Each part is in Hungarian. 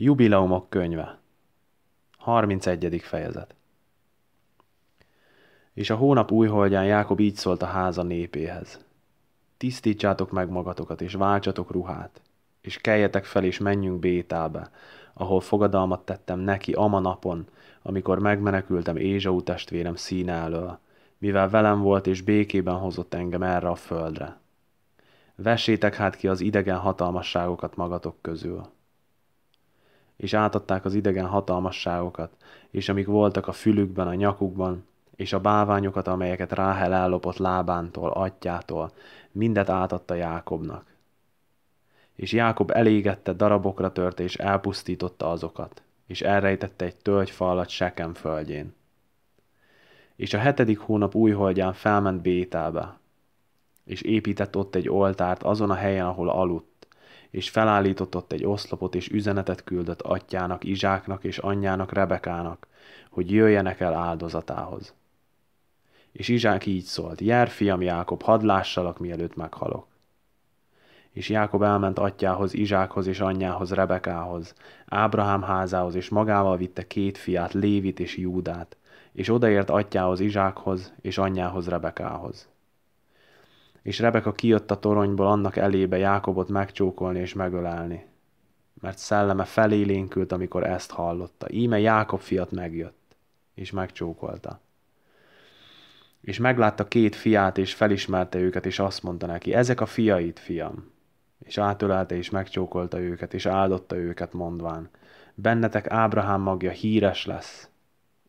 Jubileumok könyve. 31. fejezet. És a hónap újholdján Jákob így szólt a háza népéhez. Tisztítsátok meg magatokat, és váltsatok ruhát, és keljetek fel, és menjünk Bétába, ahol fogadalmat tettem neki ama napon, amikor megmenekültem Ézsau testvérem színe elől, mivel velem volt és békében hozott engem erre a földre. Vessétek hát ki az idegen hatalmasságokat magatok közül és átadták az idegen hatalmasságokat, és amik voltak a fülükben, a nyakukban, és a báványokat, amelyeket Ráhel ellopott lábántól, atyától, mindet átadta Jákobnak. És Jákob elégette, darabokra törte, és elpusztította azokat, és elrejtette egy tölgyfalat Sekem földjén. És a hetedik hónap újholdján felment Bétába, és épített ott egy oltárt azon a helyen, ahol aludt, és felállított ott egy oszlopot, és üzenetet küldött atyának, Izsáknak és anyjának, Rebekának, hogy jöjjenek el áldozatához. És Izsák így szólt, jár fiam Jákob, hadd lássalak, mielőtt meghalok. És Jákob elment atyához, Izsákhoz és anyjához, Rebekához, Ábrahám házához, és magával vitte két fiát, Lévit és Júdát, és odaért atyához, Izsákhoz és anyjához, Rebekához és Rebeka kijött a toronyból annak elébe Jákobot megcsókolni és megölelni. Mert szelleme felélénkült, amikor ezt hallotta. Íme Jákob fiat megjött, és megcsókolta. És meglátta két fiát, és felismerte őket, és azt mondta neki, ezek a fiait, fiam. És átölelte, és megcsókolta őket, és áldotta őket, mondván, bennetek Ábrahám magja híres lesz,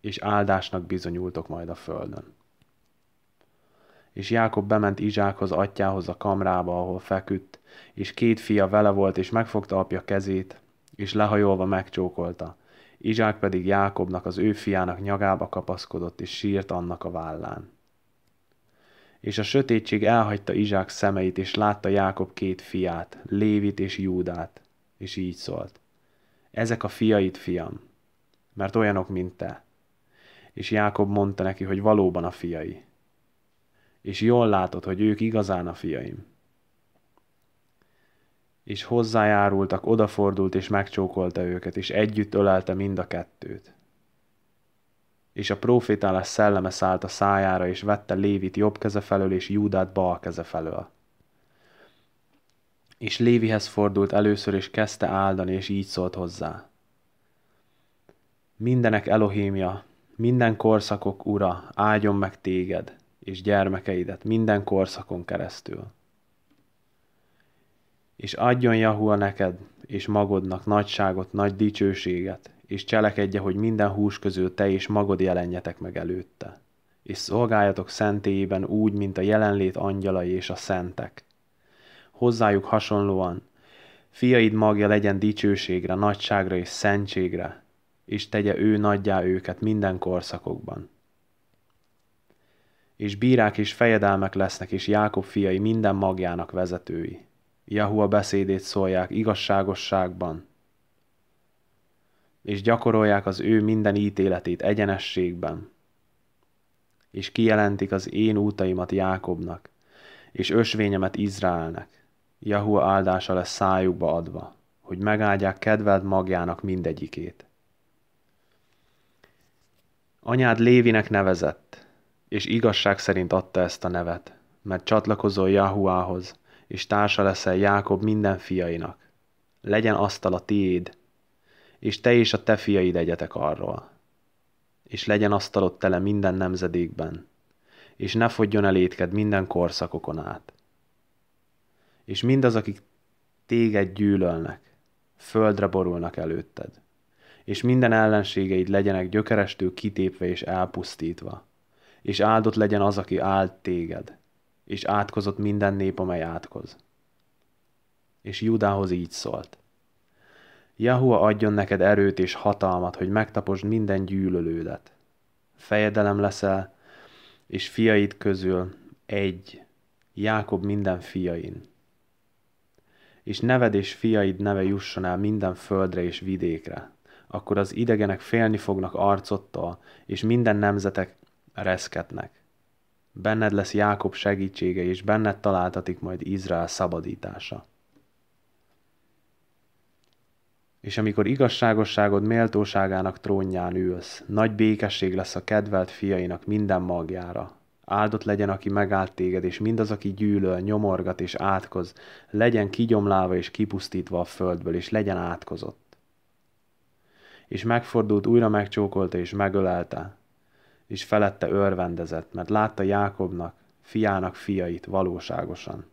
és áldásnak bizonyultok majd a földön. És Jákob bement Izsákhoz atyához a kamrába, ahol feküdt, és két fia vele volt, és megfogta apja kezét, és lehajolva megcsókolta. Izsák pedig Jákobnak, az ő fiának nyagába kapaszkodott, és sírt annak a vállán. És a sötétség elhagyta Izsák szemeit, és látta Jákob két fiát, Lévit és Júdát, és így szólt. Ezek a fiaid, fiam, mert olyanok, mint te. És Jákob mondta neki, hogy valóban a fiai és jól látod, hogy ők igazán a fiaim. És hozzájárultak, odafordult, és megcsókolta őket, és együtt ölelte mind a kettőt. És a profétálás szelleme szállt a szájára, és vette Lévit jobb keze felől, és Júdát bal keze felől. És Lévihez fordult először, és kezdte áldani, és így szólt hozzá. Mindenek Elohémja, minden korszakok ura, áldjon meg téged, és gyermekeidet minden korszakon keresztül. És adjon Jahua neked és magodnak nagyságot, nagy dicsőséget, és cselekedje, hogy minden hús közül te és magod jelenjetek meg előtte. És szolgáljatok szentélyében úgy, mint a jelenlét angyalai és a szentek. Hozzájuk hasonlóan, fiaid magja legyen dicsőségre, nagyságra és szentségre, és tegye ő nagyjá őket minden korszakokban és bírák és fejedelmek lesznek, és Jákob fiai minden magjának vezetői. Jahua beszédét szólják igazságosságban, és gyakorolják az ő minden ítéletét egyenességben, és kijelentik az én útaimat Jákobnak, és ösvényemet Izraelnek. Jahua áldása lesz szájukba adva, hogy megáldják kedvelt magjának mindegyikét. Anyád Lévinek nevezett, és igazság szerint adta ezt a nevet, mert csatlakozol Jahuához, és társa leszel Jákob minden fiainak. Legyen asztal a tiéd, és te és a te fiaid egyetek arról. És legyen asztalod tele minden nemzedékben, és ne fogjon el étked minden korszakokon át. És mindaz, akik téged gyűlölnek, földre borulnak előtted, és minden ellenségeid legyenek gyökerestől kitépve és elpusztítva és áldott legyen az, aki áld téged, és átkozott minden nép, amely átkoz. És Judához így szólt. Jahua adjon neked erőt és hatalmat, hogy megtaposd minden gyűlölődet. Fejedelem leszel, és fiaid közül egy, Jákob minden fiain. És neved és fiaid neve jusson el minden földre és vidékre. Akkor az idegenek félni fognak arcottal, és minden nemzetek reszketnek. Benned lesz Jákob segítsége, és benned találtatik majd Izrael szabadítása. És amikor igazságosságod méltóságának trónján ülsz, nagy békesség lesz a kedvelt fiainak minden magjára. Áldott legyen, aki megállt téged, és mindaz, aki gyűlöl, nyomorgat és átkoz, legyen kigyomlálva és kipusztítva a földből, és legyen átkozott. És megfordult, újra megcsókolta és megölelte, és felette örvendezett, mert látta Jákobnak, fiának fiait valóságosan.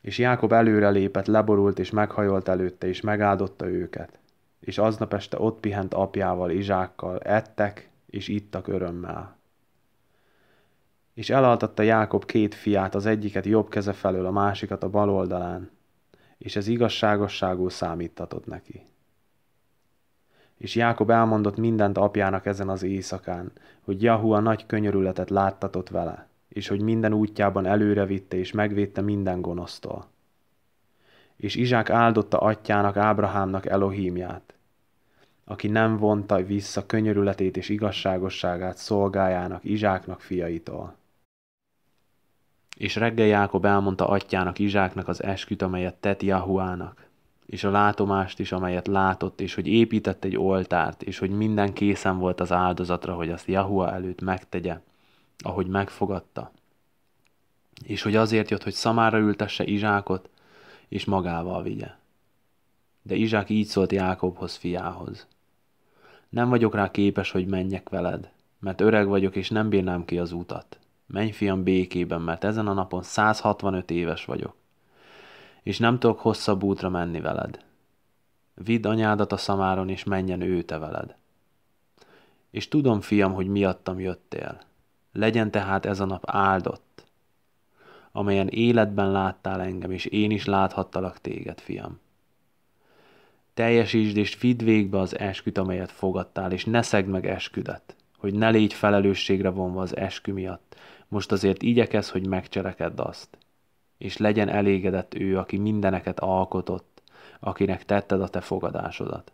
És Jákob előrelépett, leborult és meghajolt előtte, és megáldotta őket. És aznap este ott pihent apjával, Izsákkal, ettek és ittak örömmel. És elaltatta Jákob két fiát, az egyiket jobb keze felől, a másikat a bal oldalán, és ez igazságosságú számítatott neki. És Jákob elmondott mindent apjának ezen az éjszakán, hogy Jahu a nagy könyörületet láttatott vele, és hogy minden útjában előre vitte és megvédte minden gonosztól. És Izsák áldotta atyának, Ábrahámnak Elohímját, aki nem vonta vissza könyörületét és igazságosságát szolgájának, Izsáknak fiaitól. És reggel Jákob elmondta atyának, Izsáknak az esküt, amelyet tett Jahuának, és a látomást is, amelyet látott, és hogy épített egy oltárt, és hogy minden készen volt az áldozatra, hogy azt Jahua előtt megtegye, ahogy megfogadta. És hogy azért jött, hogy szamára ültesse Izsákot, és magával vigye. De Izsák így szólt Jákobhoz fiához. Nem vagyok rá képes, hogy menjek veled, mert öreg vagyok, és nem bírnám ki az utat. Menj, fiam, békében, mert ezen a napon 165 éves vagyok és nem tudok hosszabb útra menni veled. Vidd anyádat a szamáron, és menjen ő te veled. És tudom, fiam, hogy miattam jöttél. Legyen tehát ez a nap áldott, amelyen életben láttál engem, és én is láthattalak téged, fiam. Teljesítsd és vidd végbe az esküt, amelyet fogadtál, és ne szegd meg esküdet, hogy ne légy felelősségre vonva az eskü miatt. Most azért igyekez, hogy megcselekedd azt és legyen elégedett ő, aki mindeneket alkotott, akinek tetted a te fogadásodat.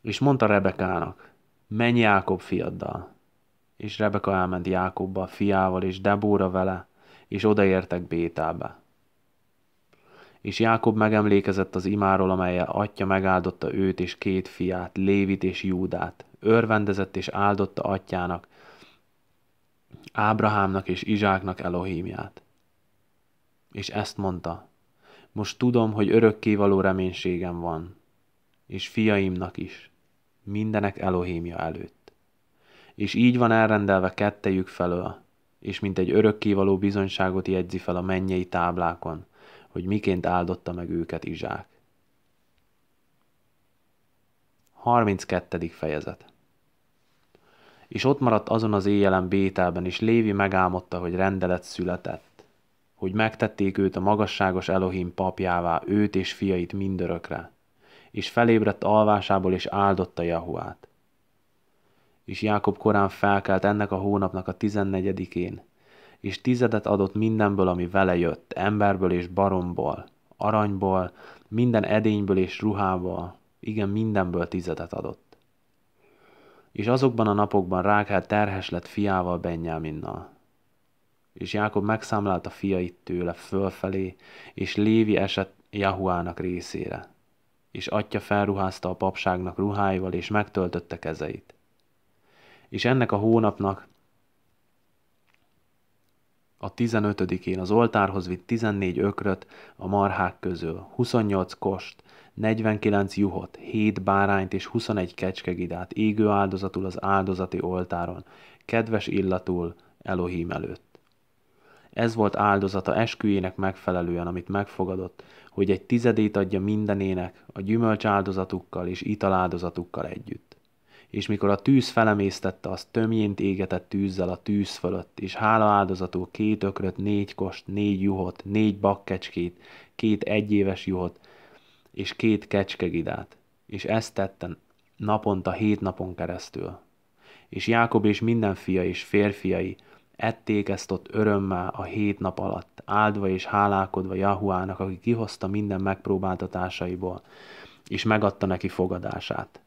És mondta Rebekának, menj Jákob fiaddal. És Rebeka elment Jákobba fiával és Debóra vele, és odaértek Bétába. És Jákob megemlékezett az imáról, amelyel atya megáldotta őt és két fiát, Lévit és Júdát. Örvendezett és áldotta atyának, Ábrahámnak és Izsáknak elohimját és ezt mondta, most tudom, hogy való reménységem van, és fiaimnak is, mindenek Elohémja előtt. És így van elrendelve kettejük felől, és mint egy való bizonyságot jegyzi fel a mennyei táblákon, hogy miként áldotta meg őket Izsák. 32. fejezet És ott maradt azon az éjjelen Bételben, és Lévi megálmodta, hogy rendelet született hogy megtették őt a magasságos Elohim papjává, őt és fiait mindörökre, és felébredt alvásából és áldotta Jahuát. És Jákob korán felkelt ennek a hónapnak a tizennegyedikén, és tizedet adott mindenből, ami vele jött, emberből és baromból, aranyból, minden edényből és ruhából, igen, mindenből tizedet adott. És azokban a napokban Rákel terhes lett fiával Benyáminnal, és Jákob megszámlálta fiait tőle fölfelé, és Lévi esett Jahuának részére. És atya felruházta a papságnak ruháival, és megtöltötte kezeit. És ennek a hónapnak a 15-én az oltárhoz vitt 14 ökröt a marhák közül, 28 kost, 49 juhot, 7 bárányt és 21 kecskegidát égő áldozatul az áldozati oltáron, kedves illatul Elohim előtt. Ez volt áldozata esküjének megfelelően, amit megfogadott, hogy egy tizedét adja mindenének, a gyümölcs áldozatukkal és italáldozatukkal együtt. És mikor a tűz felemésztette, az tömjént égetett tűzzel a tűz fölött, és hála áldozatú két ökröt, négy kost, négy juhot, négy bakkecskét, két egyéves juhot, és két kecskegidát. És ezt tette naponta hét napon keresztül. És Jákob és minden fia és férfiai, Ették ezt ott örömmel a hét nap alatt, áldva és hálálkodva Jahuának, aki kihozta minden megpróbáltatásaiból, és megadta neki fogadását.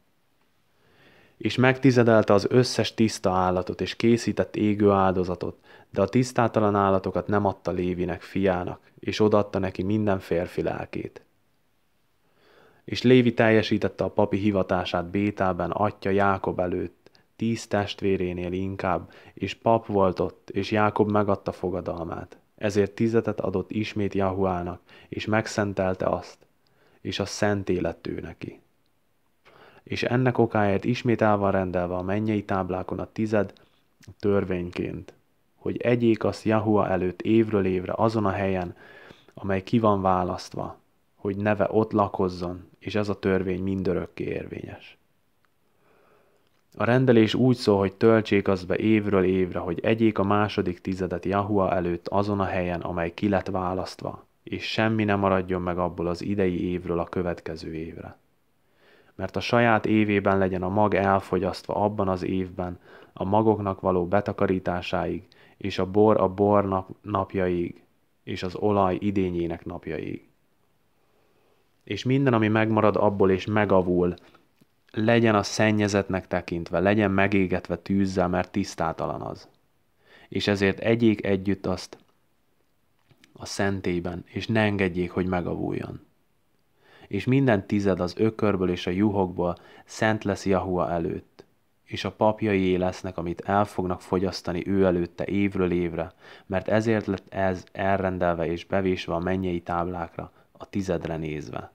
És megtizedelte az összes tiszta állatot, és készített égő áldozatot, de a tisztátalan állatokat nem adta Lévinek, fiának, és odatta neki minden férfi lelkét. És Lévi teljesítette a papi hivatását Bétában, atya Jákob előtt, tíz testvérénél inkább, és pap volt ott, és Jákob megadta fogadalmát. Ezért tizetet adott ismét Jahuának, és megszentelte azt, és a szent élet ő neki. És ennek okáért ismét el van rendelve a mennyei táblákon a tized törvényként, hogy egyék azt Jahua előtt évről évre azon a helyen, amely ki van választva, hogy neve ott lakozzon, és ez a törvény mindörökké érvényes. A rendelés úgy szól, hogy töltsék azt be évről évre, hogy egyék a második tizedet Jahua előtt azon a helyen, amely ki lett választva, és semmi nem maradjon meg abból az idei évről a következő évre. Mert a saját évében legyen a mag elfogyasztva abban az évben, a magoknak való betakarításáig, és a bor a bor nap, napjaig, és az olaj idényének napjaig. És minden, ami megmarad abból és megavul, legyen a szennyezetnek tekintve, legyen megégetve tűzzel, mert tisztátalan az. És ezért egyék együtt azt a szentélyben, és ne engedjék, hogy megavuljon. És minden tized az ökörből és a juhokból szent lesz Jahua előtt, és a papjai lesznek, amit el fognak fogyasztani ő előtte évről évre, mert ezért lett ez elrendelve és bevésve a mennyei táblákra, a tizedre nézve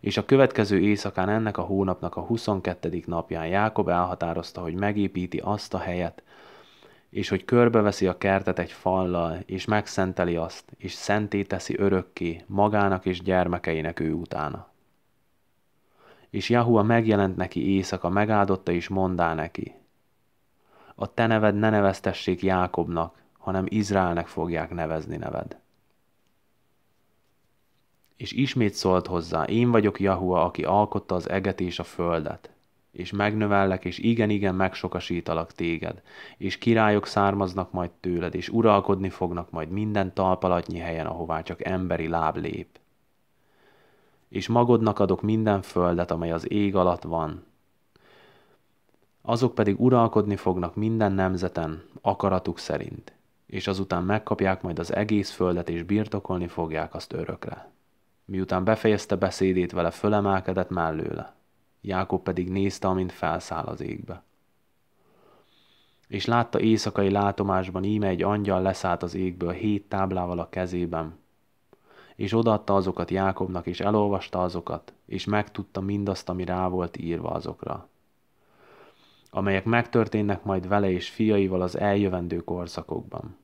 és a következő éjszakán ennek a hónapnak a 22. napján Jákob elhatározta, hogy megépíti azt a helyet, és hogy körbeveszi a kertet egy fallal, és megszenteli azt, és szenté teszi örökké magának és gyermekeinek ő utána. És Jahua megjelent neki éjszaka, megáldotta és mondá neki, a te neved ne neveztessék Jákobnak, hanem Izraelnek fogják nevezni neved. És ismét szólt hozzá, én vagyok Jahua, aki alkotta az eget és a földet. És megnövellek, és igen-igen megsokasítalak téged, és királyok származnak majd tőled, és uralkodni fognak majd minden talpalatnyi helyen, ahová csak emberi láb lép. És magodnak adok minden földet, amely az ég alatt van, azok pedig uralkodni fognak minden nemzeten, akaratuk szerint, és azután megkapják majd az egész földet, és birtokolni fogják azt örökre. Miután befejezte beszédét, vele fölemelkedett mellőle. Jákob pedig nézte, amint felszáll az égbe. És látta éjszakai látomásban íme egy angyal leszállt az égből hét táblával a kezében, és odaadta azokat Jákobnak, és elolvasta azokat, és megtudta mindazt, ami rá volt írva azokra, amelyek megtörténnek majd vele és fiaival az eljövendő korszakokban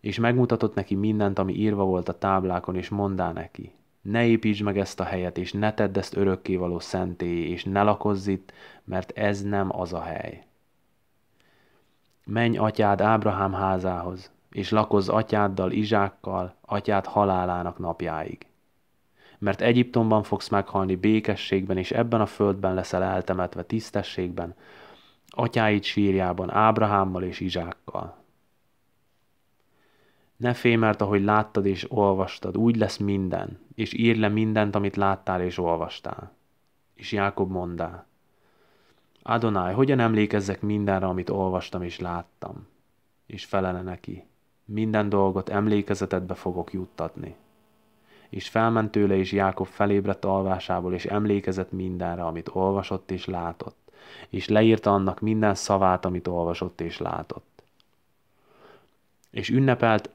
és megmutatott neki mindent, ami írva volt a táblákon, és mondá neki, ne építsd meg ezt a helyet, és ne tedd ezt örökkévaló szentélyé, és ne lakozz itt, mert ez nem az a hely. Menj atyád Ábrahám házához, és lakozz atyáddal, Izsákkal, atyád halálának napjáig. Mert Egyiptomban fogsz meghalni békességben, és ebben a földben leszel eltemetve tisztességben, atyáid sírjában, Ábrahámmal és Izsákkal. Ne félj, mert ahogy láttad és olvastad, úgy lesz minden, és ír le mindent, amit láttál és olvastál. És Jákob mondá, Adonai, hogyan emlékezzek mindenre, amit olvastam és láttam? És felele neki, minden dolgot emlékezetedbe fogok juttatni. És felment tőle, és Jákob felébredt alvásából, és emlékezett mindenre, amit olvasott és látott, és leírta annak minden szavát, amit olvasott és látott és ünnepelt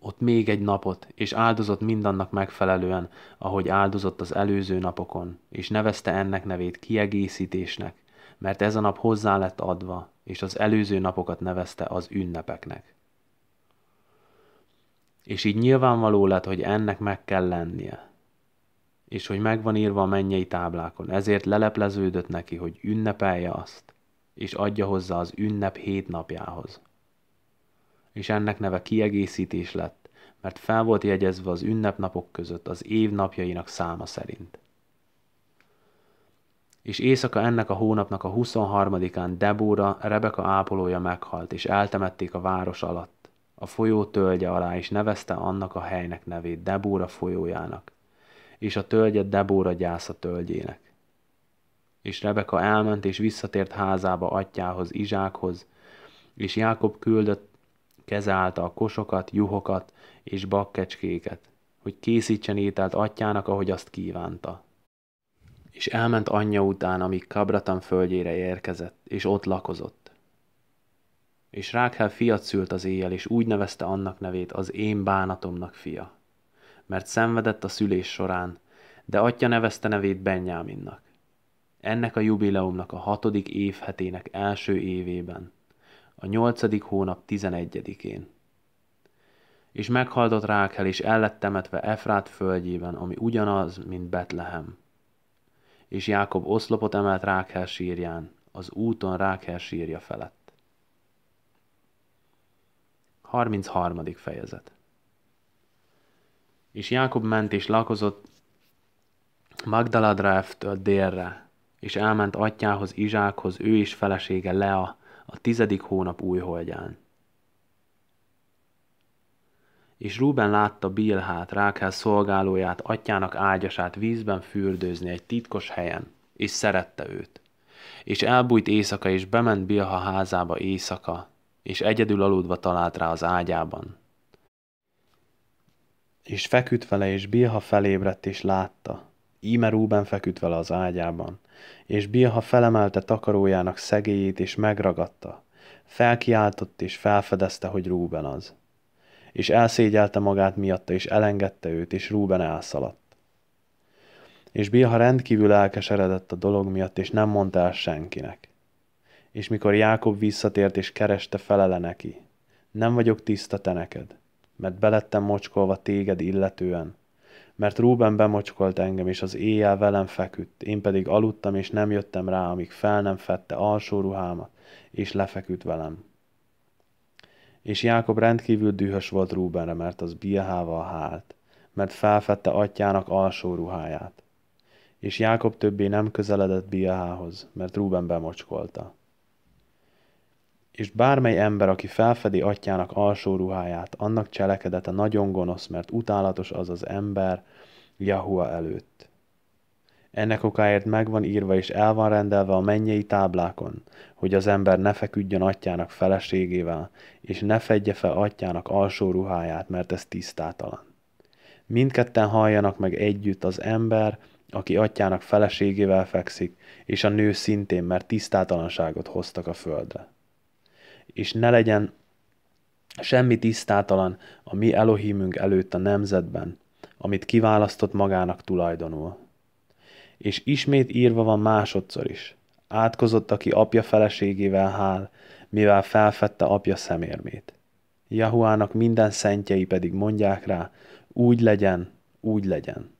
ott még egy napot, és áldozott mindannak megfelelően, ahogy áldozott az előző napokon, és nevezte ennek nevét kiegészítésnek, mert ez a nap hozzá lett adva, és az előző napokat nevezte az ünnepeknek. És így nyilvánvaló lett, hogy ennek meg kell lennie, és hogy megvan írva a mennyei táblákon, ezért lelepleződött neki, hogy ünnepelje azt, és adja hozzá az ünnep hét napjához és ennek neve kiegészítés lett, mert fel volt jegyezve az ünnepnapok között az év napjainak száma szerint. És éjszaka ennek a hónapnak a 23-án Debóra, Rebeka ápolója meghalt, és eltemették a város alatt, a folyó tölgye alá, és nevezte annak a helynek nevét Debóra folyójának, és a tölgye Debóra gyásza tölgyének és Rebeka elment és visszatért házába atyához, Izsákhoz, és Jákob küldött kezelte a kosokat, juhokat és bakkecskéket, hogy készítsen ételt atyának, ahogy azt kívánta. És elment anyja után, amíg Kabratan földjére érkezett, és ott lakozott. És Rákhel fiat szült az éjjel, és úgy nevezte annak nevét az én bánatomnak fia, mert szenvedett a szülés során, de atya nevezte nevét Benyáminnak. Ennek a jubileumnak a hatodik évhetének első évében – a nyolcadik hónap tizenegyedikén. És meghaldott Rákel, és el lett temetve Efrát földjében, ami ugyanaz, mint Betlehem. És Jákob oszlopot emelt Rákel sírján, az úton Rákel sírja felett. 33. fejezet És Jákob ment és lakozott Magdaladráftől délre, és elment atyához, Izsákhoz, ő és felesége Lea, a tizedik hónap új holdján. És Rúben látta Bilhát, Rákel szolgálóját, atyának ágyasát vízben fürdőzni egy titkos helyen, és szerette őt. És elbújt éjszaka, és bement Bilha házába éjszaka, és egyedül aludva talált rá az ágyában. És feküdt vele, és Bilha felébredt, és látta, Ímerúben feküdt vele az ágyában, és Bilha felemelte takarójának szegélyét és megragadta. Felkiáltott és felfedezte, hogy Rúben az. És elszégyelte magát miatta, és elengedte őt, és Rúben elszaladt. És Bilha rendkívül elkeseredett a dolog miatt, és nem mondta el senkinek. És mikor Jákob visszatért és kereste felele neki, nem vagyok tiszta te neked, mert belettem mocskolva téged illetően, mert Rúben bemocskolt engem, és az éjjel velem feküdt, én pedig aludtam, és nem jöttem rá, amíg fel nem fette alsó ruhámat, és lefeküdt velem. És Jákob rendkívül dühös volt Rúbenre, mert az Bilhával hált, mert felfedte atyának alsó ruháját. És Jákob többé nem közeledett Bilhához, mert Rúben bemocskolta és bármely ember, aki felfedi atyának alsó ruháját, annak cselekedete nagyon gonosz, mert utálatos az az ember Jahua előtt. Ennek okáért megvan írva és el van rendelve a mennyei táblákon, hogy az ember ne feküdjön atyának feleségével, és ne fedje fel atyának alsó ruháját, mert ez tisztátalan. Mindketten halljanak meg együtt az ember, aki atyának feleségével fekszik, és a nő szintén, mert tisztátalanságot hoztak a földre és ne legyen semmi tisztátalan a mi Elohimünk előtt a nemzetben, amit kiválasztott magának tulajdonul. És ismét írva van másodszor is. Átkozott, aki apja feleségével hál, mivel felfedte apja szemérmét. Jahuának minden szentjei pedig mondják rá, úgy legyen, úgy legyen.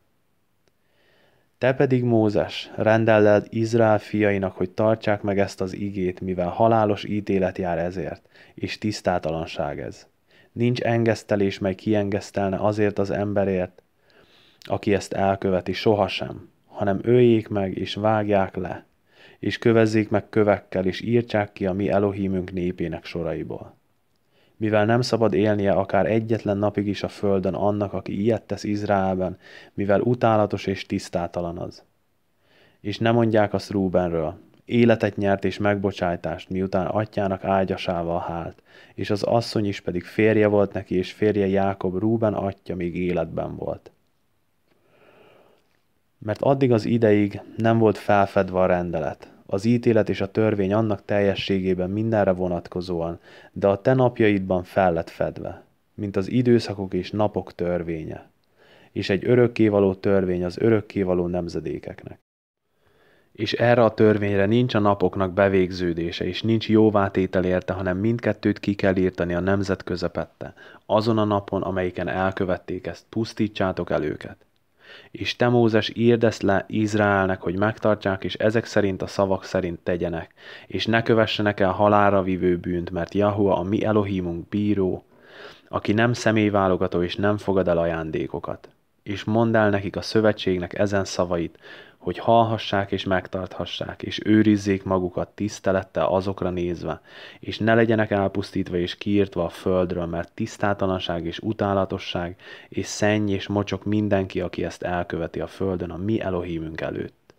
Te pedig, Mózes, rendelled Izrael fiainak, hogy tartsák meg ezt az igét, mivel halálos ítélet jár ezért, és tisztátalanság ez. Nincs engesztelés, mely kiengesztelne azért az emberért, aki ezt elköveti sohasem, hanem öljék meg és vágják le, és kövezzék meg kövekkel, és írtsák ki a mi Elohimünk népének soraiból mivel nem szabad élnie akár egyetlen napig is a földön annak, aki ilyet tesz Izraelben, mivel utálatos és tisztátalan az. És ne mondják azt Rúbenről. Életet nyert és megbocsájtást, miután atyának ágyasával hált, és az asszony is pedig férje volt neki, és férje Jákob Rúben atya még életben volt. Mert addig az ideig nem volt felfedve a rendelet, az ítélet és a törvény annak teljességében mindenre vonatkozóan, de a te napjaidban fel lett fedve, mint az időszakok és napok törvénye, és egy örökkévaló törvény az örökkévaló nemzedékeknek. És erre a törvényre nincs a napoknak bevégződése, és nincs jóvátétel érte, hanem mindkettőt ki kell írtani a nemzet közepette, azon a napon, amelyiken elkövették ezt, pusztítsátok el őket. És te Mózes írd ezt le Izraelnek, hogy megtartják, és ezek szerint a szavak szerint tegyenek, és ne kövessenek el halára vívő bűnt, mert Jahua a mi Elohimunk bíró, aki nem személyválogató és nem fogad el ajándékokat és mondd el nekik a szövetségnek ezen szavait, hogy hallhassák és megtarthassák, és őrizzék magukat tisztelettel azokra nézve, és ne legyenek elpusztítva és kiírtva a földről, mert tisztátalanság és utálatosság, és szenny és mocsok mindenki, aki ezt elköveti a földön a mi Elohimünk előtt.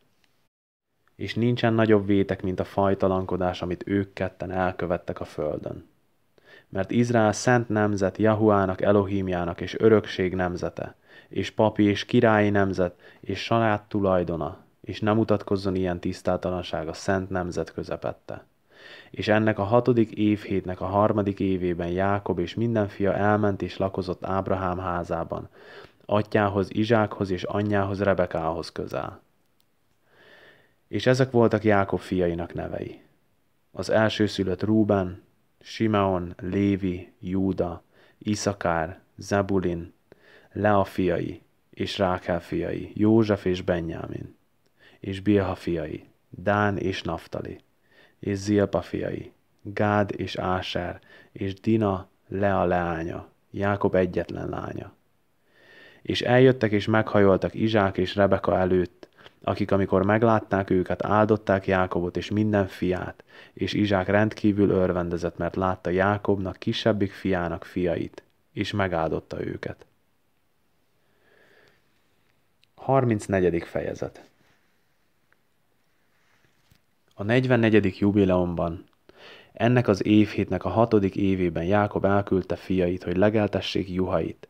És nincsen nagyobb vétek, mint a fajtalankodás, amit ők ketten elkövettek a földön. Mert Izrael szent nemzet Jahuának, Elohimjának és örökség nemzete – és papi és királyi nemzet, és saját tulajdona, és nem mutatkozzon ilyen tisztátalanság a szent nemzet közepette. És ennek a hatodik évhétnek a harmadik évében Jákob és minden fia elment és lakozott Ábrahám házában, atyához, Izsákhoz és anyjához, Rebekához közel. És ezek voltak Jákob fiainak nevei. Az elsőszülött Rúben, Simeon, Lévi, Júda, Iszakár, Zebulin, Lea fiai és Rákel fiai, József és Benyámin, és Bilha fiai, Dán és Naftali, és Zilpa fiai, Gád és Ásár, és Dina, Lea leánya, Jákob egyetlen lánya. És eljöttek és meghajoltak Izsák és Rebeka előtt, akik amikor meglátták őket, áldották Jákobot és minden fiát, és Izsák rendkívül örvendezett, mert látta Jákobnak kisebbik fiának fiait, és megáldotta őket. 34. fejezet A 44. jubileumban, ennek az évhétnek a hatodik évében Jákob elküldte fiait, hogy legeltessék juhait,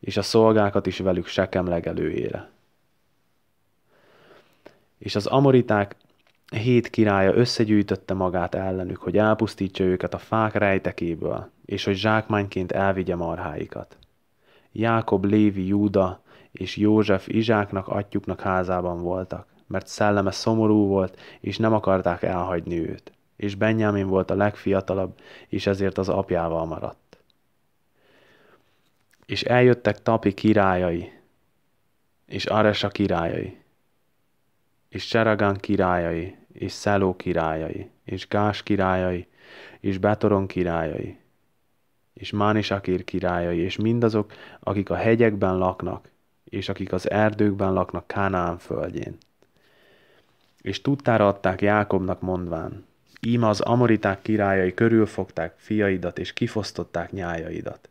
és a szolgákat is velük sekem legelőjére. És az amoriták hét királya összegyűjtötte magát ellenük, hogy elpusztítsa őket a fák rejtekéből, és hogy zsákmányként elvigye marháikat. Jákob, Lévi, Júda, és József Izsáknak atyuknak házában voltak, mert szelleme szomorú volt, és nem akarták elhagyni őt. És Benjamin volt a legfiatalabb, és ezért az apjával maradt. És eljöttek Tapi királyai, és Aresa királyai, és Seragán királyai, és Szeló királyai, és Gás királyai, és Betoron királyai, és Mánisakír királyai, és mindazok, akik a hegyekben laknak, és akik az erdőkben laknak Kánaán földjén. És tudtára adták Jákobnak mondván, íme az amoriták királyai körülfogták fiaidat, és kifosztották nyájaidat.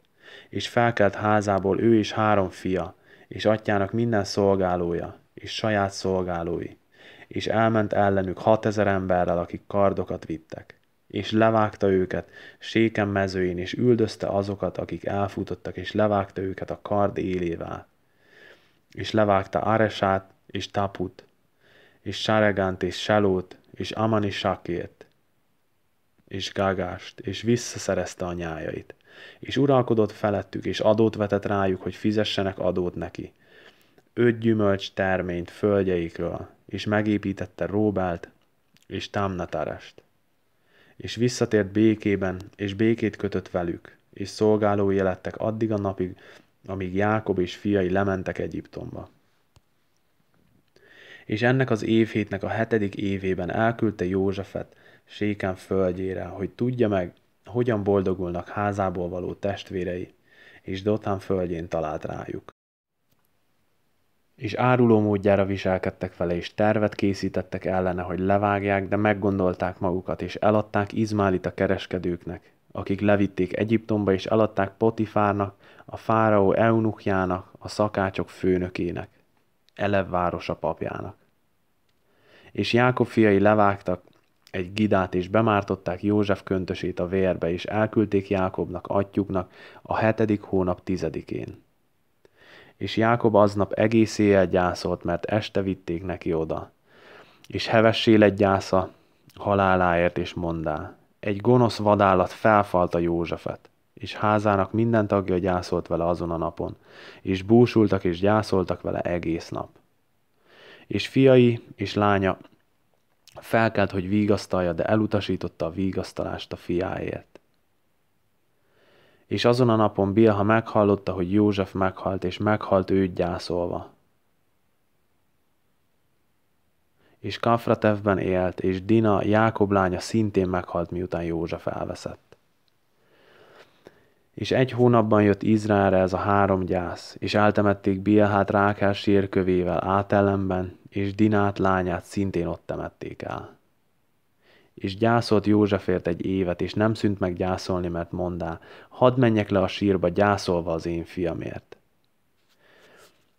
És felkelt házából ő és három fia, és atyának minden szolgálója, és saját szolgálói, és elment ellenük ezer emberrel, akik kardokat vittek. És levágta őket séken mezőjén, és üldözte azokat, akik elfutottak, és levágta őket a kard élével és levágta Áresát és Taput, és Sáregánt és Selót, és amani Sakét, és Gágást, és visszaszerezte a nyájait. És uralkodott felettük, és adót vetett rájuk, hogy fizessenek adót neki. Öt gyümölcs terményt földjeikről, és megépítette Róbelt és Támnatárest. És visszatért békében, és békét kötött velük, és szolgálói lettek addig a napig, amíg Jákob és fiai lementek Egyiptomba. És ennek az évhétnek a hetedik évében elküldte Józsefet Sékem földjére, hogy tudja meg, hogyan boldogulnak házából való testvérei, és Dotán földjén talált rájuk. És áruló módjára viselkedtek vele, és tervet készítettek ellene, hogy levágják, de meggondolták magukat, és eladták Izmálit a kereskedőknek, akik levitték Egyiptomba, és eladták Potifárnak, a fáraó eunukjának, a szakácsok főnökének, Elev városa papjának. És Jákob fiai levágtak egy gidát, és bemártották József köntösét a vérbe, és elküldték Jákobnak, atyuknak a hetedik hónap tizedikén. És Jákob aznap egész éjjel gyászolt, mert este vitték neki oda. És hevessé lett gyásza haláláért, és mondá. Egy gonosz vadállat felfalta Józsefet és házának minden tagja gyászolt vele azon a napon, és búsultak és gyászoltak vele egész nap. És fiai és lánya felkelt, hogy vígasztalja, de elutasította a vígasztalást a fiáért. És azon a napon Bilha meghallotta, hogy József meghalt, és meghalt őt gyászolva. És Kafratevben élt, és Dina, Jákob lánya szintén meghalt, miután József elveszett. És egy hónapban jött Izraelre ez a három gyász, és eltemették Bielhát Rákás sírkövével átellenben, és Dinát lányát szintén ott temették el. És gyászolt Józsefért egy évet, és nem szűnt meg gyászolni, mert mondá, hadd menjek le a sírba gyászolva az én fiamért.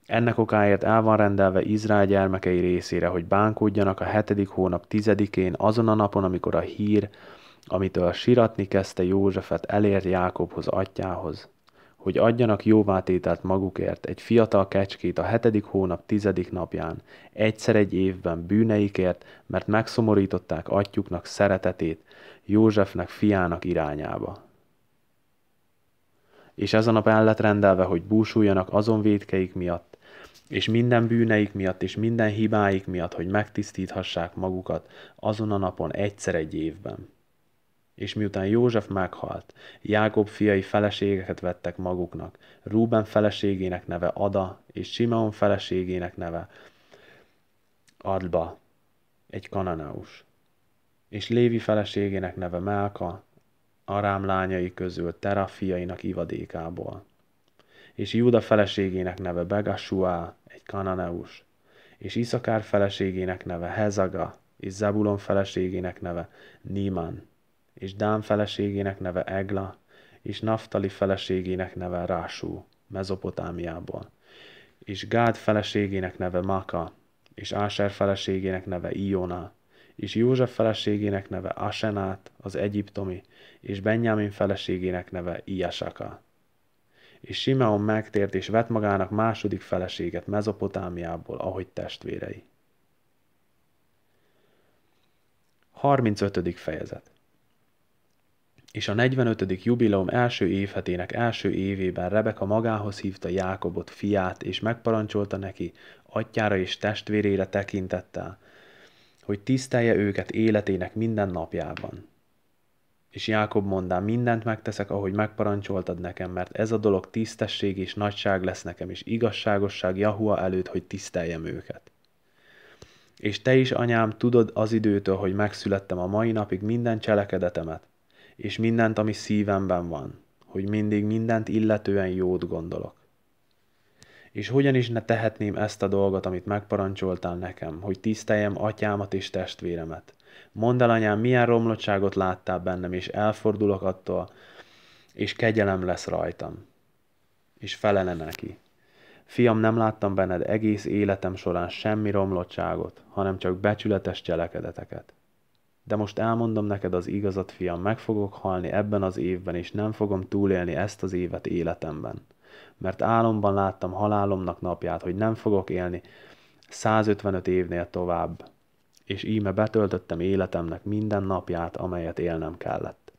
Ennek okáért el van rendelve Izrael gyermekei részére, hogy bánkódjanak a hetedik hónap tizedikén, azon a napon, amikor a hír amitől siratni kezdte Józsefet, elért Jákobhoz, atyához, hogy adjanak jóvátételt magukért egy fiatal kecskét a hetedik hónap tizedik napján, egyszer egy évben bűneikért, mert megszomorították atyuknak szeretetét Józsefnek fiának irányába. És ez a nap el lett rendelve, hogy búsuljanak azon védkeik miatt, és minden bűneik miatt, és minden hibáik miatt, hogy megtisztíthassák magukat azon a napon egyszer egy évben és miután József meghalt, Jákob fiai feleségeket vettek maguknak, Rúben feleségének neve Ada, és Simeon feleségének neve Adba, egy kananeus. És Lévi feleségének neve Melka, Arám lányai közül Tera fiainak ivadékából. És Júda feleségének neve Begasua, egy kananeus. És Iszakár feleségének neve Hezaga, és Zebulon feleségének neve Niman és Dán feleségének neve Egla, és Naftali feleségének neve Rású, Mezopotámiából, és Gád feleségének neve Maka, és Áser feleségének neve Iona, és József feleségének neve Asenát, az egyiptomi, és Benjamin feleségének neve Iasaka. És Simeon megtért és vett magának második feleséget Mezopotámiából, ahogy testvérei. 35. fejezet és a 45. jubileum első évhetének első évében Rebeka magához hívta Jákobot fiát, és megparancsolta neki, atyára és testvérére tekintettel, hogy tisztelje őket életének minden napjában. És Jákob mondá, mindent megteszek, ahogy megparancsoltad nekem, mert ez a dolog tisztesség és nagyság lesz nekem, és igazságosság Jahua előtt, hogy tiszteljem őket. És te is, anyám, tudod az időtől, hogy megszülettem a mai napig minden cselekedetemet, és mindent, ami szívemben van, hogy mindig mindent illetően jót gondolok. És hogyan is ne tehetném ezt a dolgot, amit megparancsoltál nekem, hogy tiszteljem atyámat és testvéremet. Mondd el, anyám, milyen romlottságot láttál bennem, és elfordulok attól, és kegyelem lesz rajtam. És felele neki. Fiam, nem láttam benned egész életem során semmi romlottságot, hanem csak becsületes cselekedeteket. De most elmondom neked az igazat, fiam, meg fogok halni ebben az évben, és nem fogom túlélni ezt az évet életemben. Mert álomban láttam halálomnak napját, hogy nem fogok élni 155 évnél tovább, és íme betöltöttem életemnek minden napját, amelyet élnem kellett.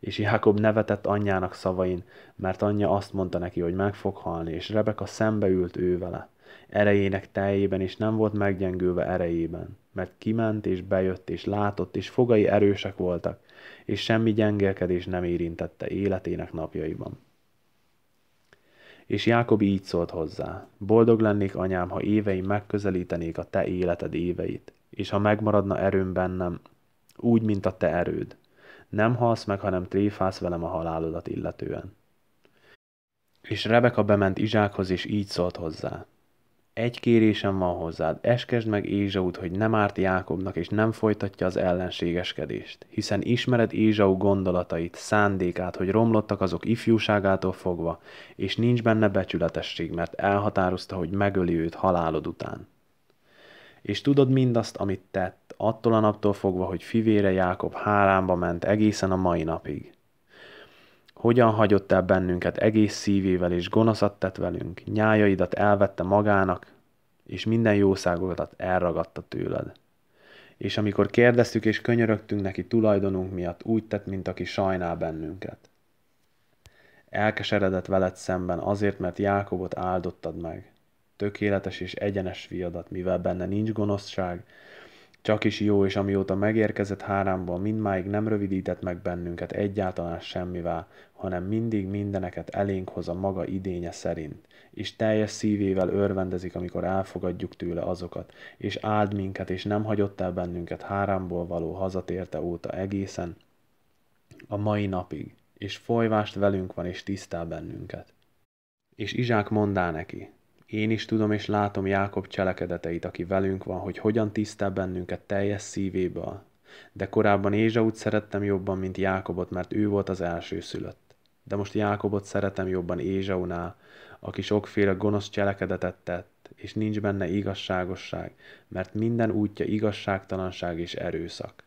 És Jákob nevetett anyjának szavain, mert anyja azt mondta neki, hogy meg fog halni, és Rebeka szembeült ő vele, erejének teljében, és nem volt meggyengülve erejében mert kiment és bejött és látott, és fogai erősek voltak, és semmi gyengélkedés nem érintette életének napjaiban. És Jákob így szólt hozzá, boldog lennék anyám, ha éveim megközelítenék a te életed éveit, és ha megmaradna erőm bennem, úgy, mint a te erőd. Nem halsz meg, hanem tréfász velem a halálodat illetően. És Rebeka bement Izsákhoz, és így szólt hozzá egy kérésem van hozzád, eskesd meg Ézsaut, hogy nem árt Jákobnak, és nem folytatja az ellenségeskedést, hiszen ismered Ézsau gondolatait, szándékát, hogy romlottak azok ifjúságától fogva, és nincs benne becsületesség, mert elhatározta, hogy megöli őt halálod után. És tudod mindazt, amit tett, attól a naptól fogva, hogy fivére Jákob hárámba ment egészen a mai napig hogyan hagyott el bennünket egész szívével, és gonoszat tett velünk, nyájaidat elvette magának, és minden jószágodat elragadta tőled. És amikor kérdeztük és könyörögtünk neki tulajdonunk miatt, úgy tett, mint aki sajnál bennünket. Elkeseredett veled szemben azért, mert Jákobot áldottad meg. Tökéletes és egyenes fiadat, mivel benne nincs gonoszság, csak is jó, és amióta megérkezett háránban, mindmáig nem rövidített meg bennünket egyáltalán semmivá, hanem mindig mindeneket elénk hoz a maga idénye szerint, és teljes szívével örvendezik, amikor elfogadjuk tőle azokat, és áld minket, és nem hagyott el bennünket háránból való hazatérte óta egészen a mai napig, és folyvást velünk van, és tisztel bennünket. És Izsák mondá neki, én is tudom és látom Jákob cselekedeteit, aki velünk van, hogy hogyan tisztel bennünket teljes szívéből. De korábban Ézsaut szerettem jobban, mint Jákobot, mert ő volt az első szülött. De most Jákobot szeretem jobban Ézsaunál, aki sokféle gonosz cselekedetet tett, és nincs benne igazságosság, mert minden útja igazságtalanság és erőszak.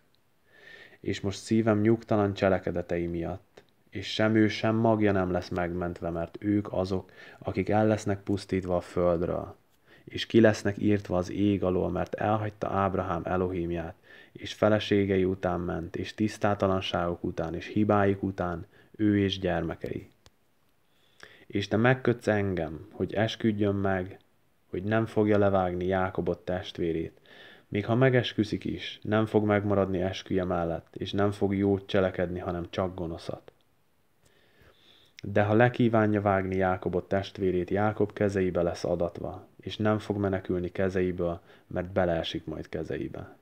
És most szívem nyugtalan cselekedetei miatt, és sem ő, sem magja nem lesz megmentve, mert ők azok, akik el lesznek pusztítva a földről, és ki lesznek írtva az ég alól, mert elhagyta Ábrahám Elohimját, és feleségei után ment, és tisztátalanságok után, és hibáik után, ő és gyermekei. És te megkötsz engem, hogy esküdjön meg, hogy nem fogja levágni Jákobot testvérét, még ha megesküszik is, nem fog megmaradni esküje mellett, és nem fog jót cselekedni, hanem csak gonoszat. De ha lekívánja vágni Jákobot testvérét, Jákob kezeibe lesz adatva, és nem fog menekülni kezeiből, mert beleesik majd kezeibe.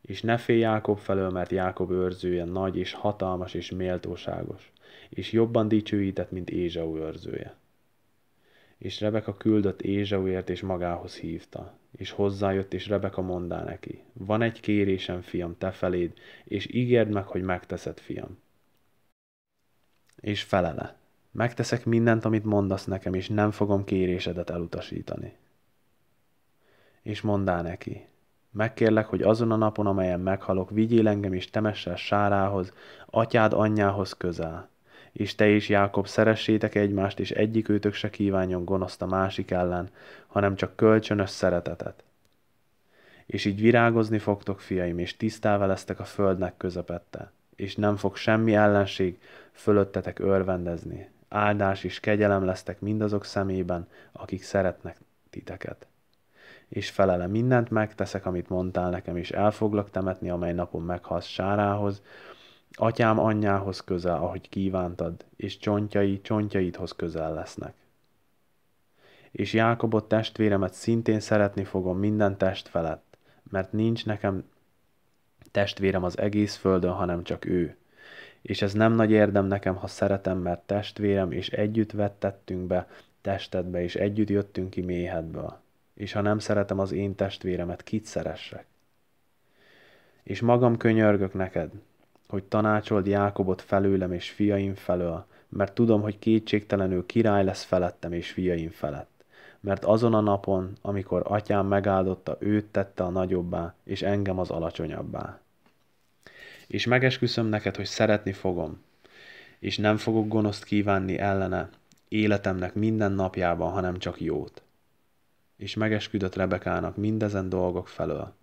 És ne félj Jákob felől, mert Jákob őrzője nagy és hatalmas és méltóságos, és jobban dicsőített, mint Ézsau őrzője. És Rebeka küldött Ézsauért és magához hívta, és hozzájött, és Rebeka mondá neki, van egy kérésem, fiam, te feléd, és ígérd meg, hogy megteszed, fiam és felele. Megteszek mindent, amit mondasz nekem, és nem fogom kérésedet elutasítani. És mondá neki, megkérlek, hogy azon a napon, amelyen meghalok, vigyél engem is temessel sárához, atyád anyjához közel. És te és Jákob szeressétek egymást, és egyikőtök se kívánjon gonoszt a másik ellen, hanem csak kölcsönös szeretetet. És így virágozni fogtok, fiaim, és tisztává lesztek a földnek közepette, és nem fog semmi ellenség, fölöttetek örvendezni. Áldás és kegyelem lesztek mindazok szemében, akik szeretnek titeket. És felele mindent megteszek, amit mondtál nekem, és el foglak temetni, amely napon meghalsz sárához, atyám anyjához közel, ahogy kívántad, és csontjai csontjaidhoz közel lesznek. És Jákobot testvéremet szintén szeretni fogom minden test felett, mert nincs nekem testvérem az egész földön, hanem csak ő és ez nem nagy érdem nekem, ha szeretem, mert testvérem, és együtt vettettünk be testedbe, és együtt jöttünk ki méhedből. És ha nem szeretem az én testvéremet, kit szeressek? És magam könyörgök neked, hogy tanácsold Jákobot felőlem és fiaim felől, mert tudom, hogy kétségtelenül király lesz felettem és fiaim felett. Mert azon a napon, amikor atyám megáldotta, őt tette a nagyobbá, és engem az alacsonyabbá és megesküszöm neked, hogy szeretni fogom, és nem fogok gonoszt kívánni ellene életemnek minden napjában, hanem csak jót. És megesküdött Rebekának mindezen dolgok felől,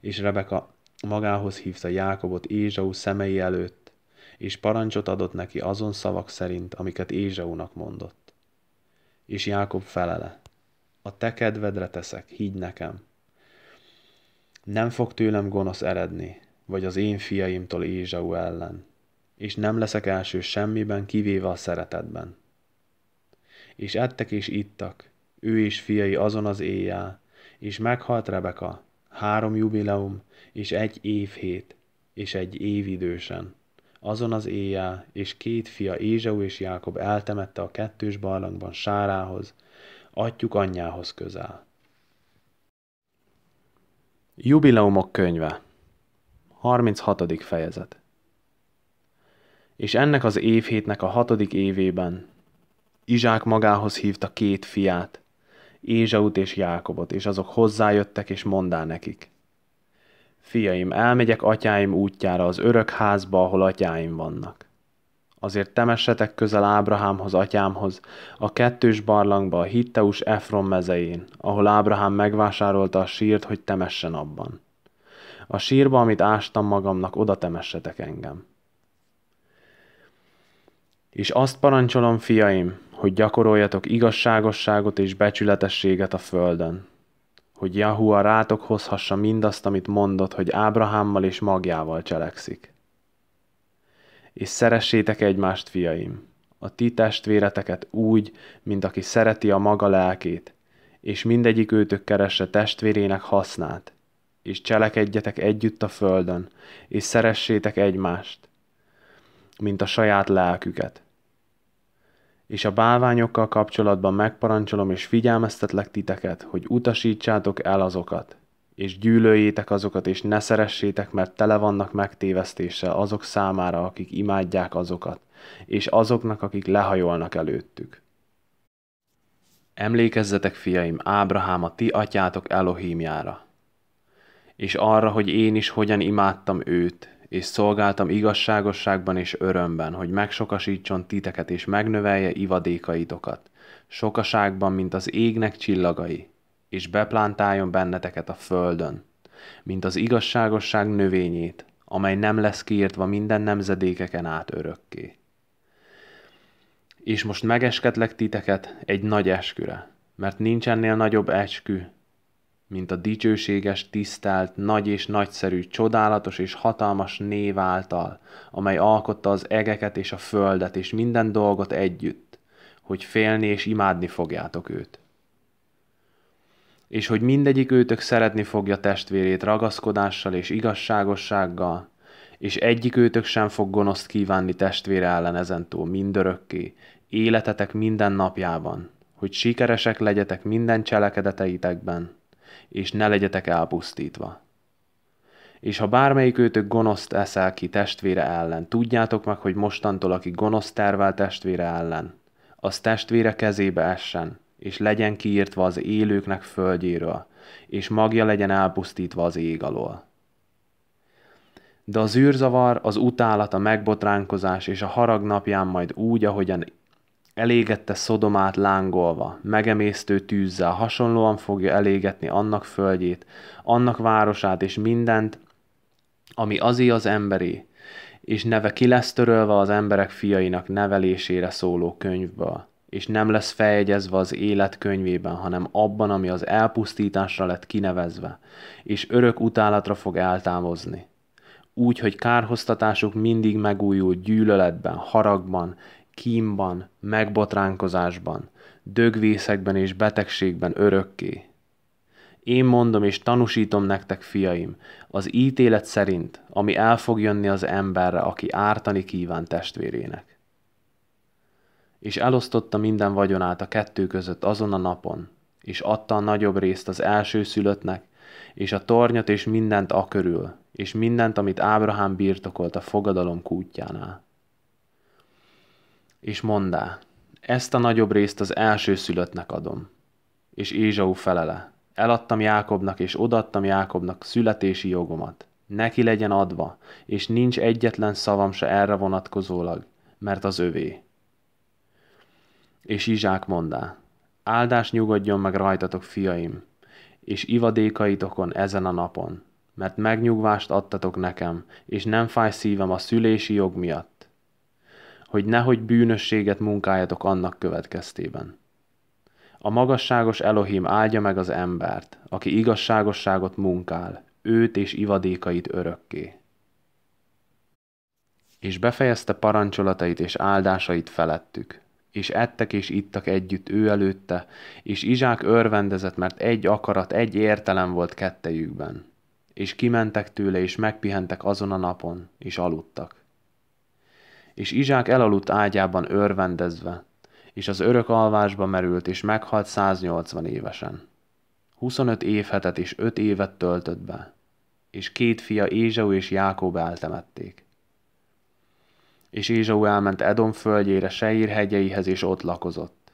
és Rebeka magához hívta Jákobot Ézsau szemei előtt, és parancsot adott neki azon szavak szerint, amiket Ézsaunak mondott. És Jákob felele, a te kedvedre teszek, higgy nekem. Nem fog tőlem gonosz eredni, vagy az én fiaimtól Ézsau ellen, és nem leszek első semmiben, kivéve a szeretetben. És ettek és ittak, ő és fiai azon az éjjel, és meghalt Rebeka, három jubileum, és egy évhét, és egy évidősen. Azon az éjjel, és két fia Ézsau és Jákob eltemette a kettős barlangban Sárához, atyuk anyjához közel. Jubileumok könyve 36. fejezet És ennek az évhétnek a hatodik évében Izsák magához hívta két fiát, Ézsaut és Jákobot, és azok hozzájöttek és mondá nekik. Fiaim, elmegyek atyáim útjára az örök házba, ahol atyáim vannak. Azért temessetek közel Ábrahámhoz, atyámhoz, a kettős barlangba, a Hitteus Efron mezején, ahol Ábrahám megvásárolta a sírt, hogy temessen abban. A sírba, amit ástam magamnak, oda temessetek engem. És azt parancsolom, fiaim, hogy gyakoroljatok igazságosságot és becsületességet a földön, hogy Jahua rátok hozhassa mindazt, amit mondott, hogy Ábrahámmal és magjával cselekszik. És szeressétek egymást, fiaim, a ti testvéreteket úgy, mint aki szereti a maga lelkét, és mindegyik őtök keresse testvérének hasznát, és cselekedjetek együtt a földön, és szeressétek egymást, mint a saját lelküket. És a bálványokkal kapcsolatban megparancsolom és figyelmeztetlek titeket, hogy utasítsátok el azokat, és gyűlöljétek azokat, és ne szeressétek, mert tele vannak megtévesztéssel azok számára, akik imádják azokat, és azoknak, akik lehajolnak előttük. Emlékezzetek, fiaim, Ábrahám a ti atyátok Elohimjára, és arra, hogy én is hogyan imádtam őt, és szolgáltam igazságosságban és örömben, hogy megsokasítson titeket és megnövelje ivadékaitokat, sokaságban, mint az égnek csillagai, és beplántáljon benneteket a földön, mint az igazságosság növényét, amely nem lesz kiírtva minden nemzedékeken át örökké. És most megesketlek titeket egy nagy esküre, mert nincsennél nagyobb eskü, mint a dicsőséges, tisztelt, nagy és nagyszerű, csodálatos és hatalmas név által, amely alkotta az egeket és a földet és minden dolgot együtt, hogy félni és imádni fogjátok őt. És hogy mindegyik őtök szeretni fogja testvérét ragaszkodással és igazságossággal, és egyik őtök sem fog gonoszt kívánni testvére ellen ezentúl mindörökké, életetek minden napjában, hogy sikeresek legyetek minden cselekedeteitekben, és ne legyetek elpusztítva. És ha bármelyik őtök gonoszt eszel ki testvére ellen, tudjátok meg, hogy mostantól, aki gonoszt tervel testvére ellen, az testvére kezébe essen, és legyen kiírtva az élőknek földjéről, és magja legyen elpusztítva az ég alól. De az űrzavar, az utálat, a megbotránkozás és a harag napján majd úgy, ahogyan Elégette Szodomát lángolva, megemésztő tűzzel hasonlóan fogja elégetni annak földjét, annak városát és mindent, ami azé az emberi, és neve ki lesz törölve az emberek fiainak nevelésére szóló könyvből, és nem lesz feljegyezve az élet könyvében, hanem abban, ami az elpusztításra lett kinevezve, és örök utálatra fog eltávozni úgy, hogy kárhoztatásuk mindig megújul gyűlöletben, haragban kínban, megbotránkozásban, dögvészekben és betegségben örökké. Én mondom és tanúsítom nektek, fiaim, az ítélet szerint, ami el fog jönni az emberre, aki ártani kíván testvérének. És elosztotta minden vagyonát a kettő között azon a napon, és adta a nagyobb részt az első szülöttnek, és a tornyot és mindent a körül, és mindent, amit Ábrahám birtokolt a fogadalom kútjánál és mondá, ezt a nagyobb részt az első szülöttnek adom. És Ézsau felele, eladtam Jákobnak, és odattam Jákobnak születési jogomat. Neki legyen adva, és nincs egyetlen szavam se erre vonatkozólag, mert az övé. És Izsák mondá, áldás nyugodjon meg rajtatok, fiaim, és ivadékaitokon ezen a napon, mert megnyugvást adtatok nekem, és nem fáj szívem a szülési jog miatt, hogy nehogy bűnösséget munkáljatok annak következtében. A magasságos Elohim áldja meg az embert, aki igazságosságot munkál, őt és ivadékait örökké. És befejezte parancsolatait és áldásait felettük, és ettek és ittak együtt ő előtte, és Izsák örvendezett, mert egy akarat, egy értelem volt kettejükben. És kimentek tőle, és megpihentek azon a napon, és aludtak. És Izsák elaludt ágyában örvendezve, és az örök alvásba merült, és meghalt 180 évesen. 25 évhetet és 5 évet töltött be, és két fia Ézsau és Jákob eltemették. És Ézsau elment Edom földjére Seír hegyeihez, és ott lakozott.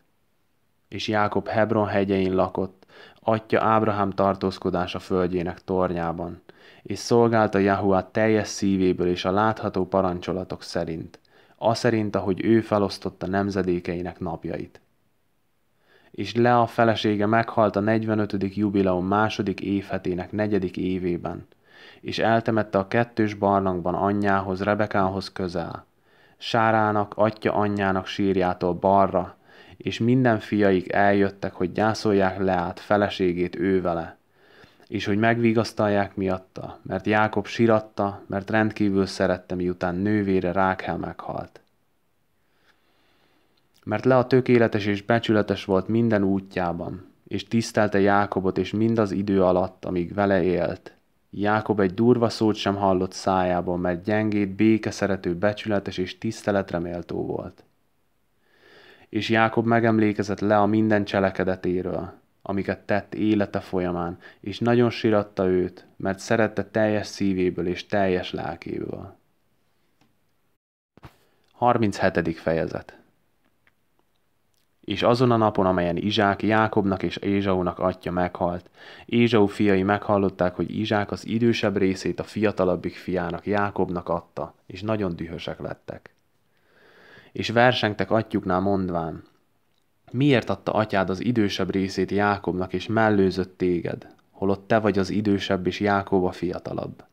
És Jákob Hebron hegyein lakott, atya Ábrahám tartózkodása földjének tornyában, és szolgálta Jahuát teljes szívéből és a látható parancsolatok szerint aszerint, ahogy ő felosztotta nemzedékeinek napjait. És le a felesége meghalt a 45. jubileum második évhetének negyedik évében, és eltemette a kettős barlangban anyjához, Rebekához közel. Sárának, atya anyjának sírjától balra, és minden fiaik eljöttek, hogy gyászolják Leát, feleségét ő vele és hogy megvigasztalják miatta, mert Jákob siratta, mert rendkívül szerette, miután nővére Rákhel meghalt. Mert le a tökéletes és becsületes volt minden útjában, és tisztelte Jákobot és mindaz idő alatt, amíg vele élt. Jákob egy durva szót sem hallott szájából, mert gyengét, békeszerető, becsületes és tiszteletre méltó volt. És Jákob megemlékezett le a minden cselekedetéről, amiket tett élete folyamán, és nagyon síratta őt, mert szerette teljes szívéből és teljes lelkéből. 37. fejezet és azon a napon, amelyen Izsák Jákobnak és Ézsaúnak atya meghalt. Ézsaú fiai meghallották, hogy Izsák az idősebb részét a fiatalabbik fiának Jákobnak adta, és nagyon dühösek lettek. És versengtek atyuknál mondván, Miért adta atyád az idősebb részét Jákobnak, és mellőzött téged, holott te vagy az idősebb, és Jákob a fiatalabb?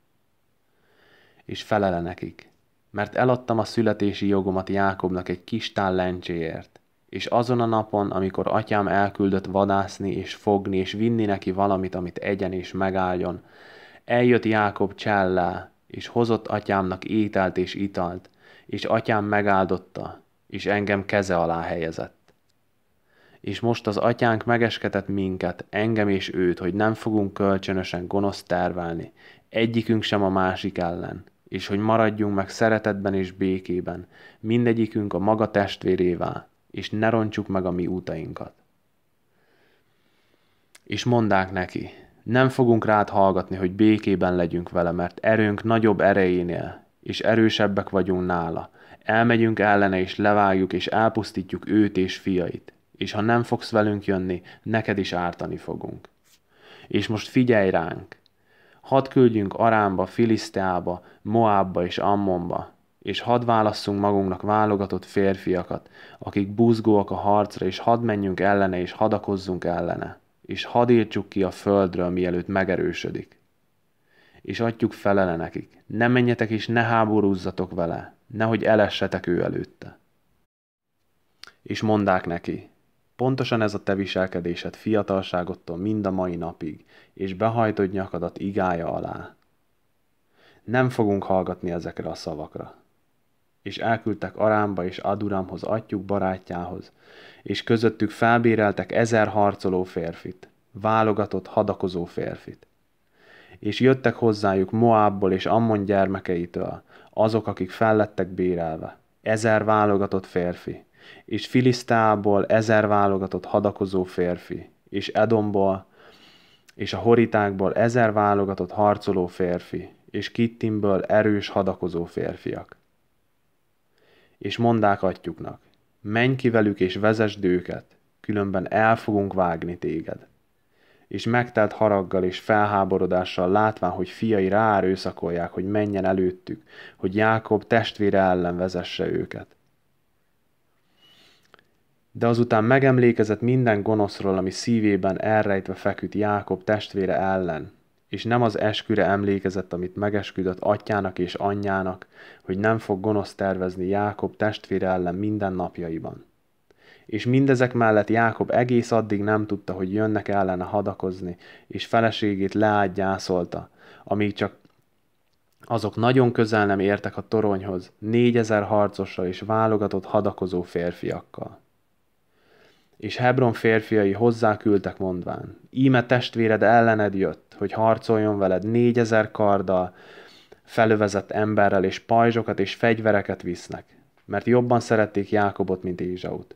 És felele nekik, mert eladtam a születési jogomat Jákobnak egy kis tál lencséért, és azon a napon, amikor atyám elküldött vadászni és fogni és vinni neki valamit, amit egyen és megálljon, eljött Jákob csellá, és hozott atyámnak ételt és italt, és atyám megáldotta, és engem keze alá helyezett és most az atyánk megesketett minket, engem és őt, hogy nem fogunk kölcsönösen gonosz tervelni, egyikünk sem a másik ellen, és hogy maradjunk meg szeretetben és békében, mindegyikünk a maga testvérével, és ne roncsuk meg a mi útainkat. És mondák neki, nem fogunk rád hallgatni, hogy békében legyünk vele, mert erőnk nagyobb erejénél, és erősebbek vagyunk nála. Elmegyünk ellene, és levágjuk, és elpusztítjuk őt és fiait, és ha nem fogsz velünk jönni, neked is ártani fogunk. És most figyelj ránk! Hadd küldjünk Arámba, Filiszteába, Moábba és Ammonba, és hadd válasszunk magunknak válogatott férfiakat, akik búzgóak a harcra, és hadd menjünk ellene, és hadakozzunk ellene, és hadd írtsuk ki a földről, mielőtt megerősödik. És adjuk felele nekik, ne menjetek és ne háborúzzatok vele, nehogy elessetek ő előtte. És mondák neki, Pontosan ez a te viselkedésed fiatalságodtól mind a mai napig, és behajtod nyakadat igája alá. Nem fogunk hallgatni ezekre a szavakra. És elküldtek Arámba és Aduramhoz atyuk barátjához, és közöttük felbéreltek ezer harcoló férfit, válogatott hadakozó férfit. És jöttek hozzájuk Moábból és Ammon gyermekeitől, azok, akik fellettek bérelve, ezer válogatott férfi, és Filisztából ezer válogatott hadakozó férfi, és Edomból, és a horitákból ezer válogatott harcoló férfi, és Kittimből erős hadakozó férfiak. És mondák atyuknak, menj ki velük és vezesd őket, különben el fogunk vágni téged. És megtelt haraggal és felháborodással látván, hogy fiai ráerőszakolják, hogy menjen előttük, hogy Jákob testvére ellen vezesse őket de azután megemlékezett minden gonoszról, ami szívében elrejtve feküdt Jákob testvére ellen, és nem az esküre emlékezett, amit megesküdött atyának és anyjának, hogy nem fog gonosz tervezni Jákob testvére ellen minden napjaiban. És mindezek mellett Jákob egész addig nem tudta, hogy jönnek ellene hadakozni, és feleségét Leát gyászolta, amíg csak azok nagyon közel nem értek a toronyhoz, négyezer harcosra és válogatott hadakozó férfiakkal és Hebron férfiai hozzá küldtek mondván, íme testvéred ellened jött, hogy harcoljon veled négyezer karddal, felövezett emberrel, és pajzsokat és fegyvereket visznek, mert jobban szerették Jákobot, mint Ézsaut.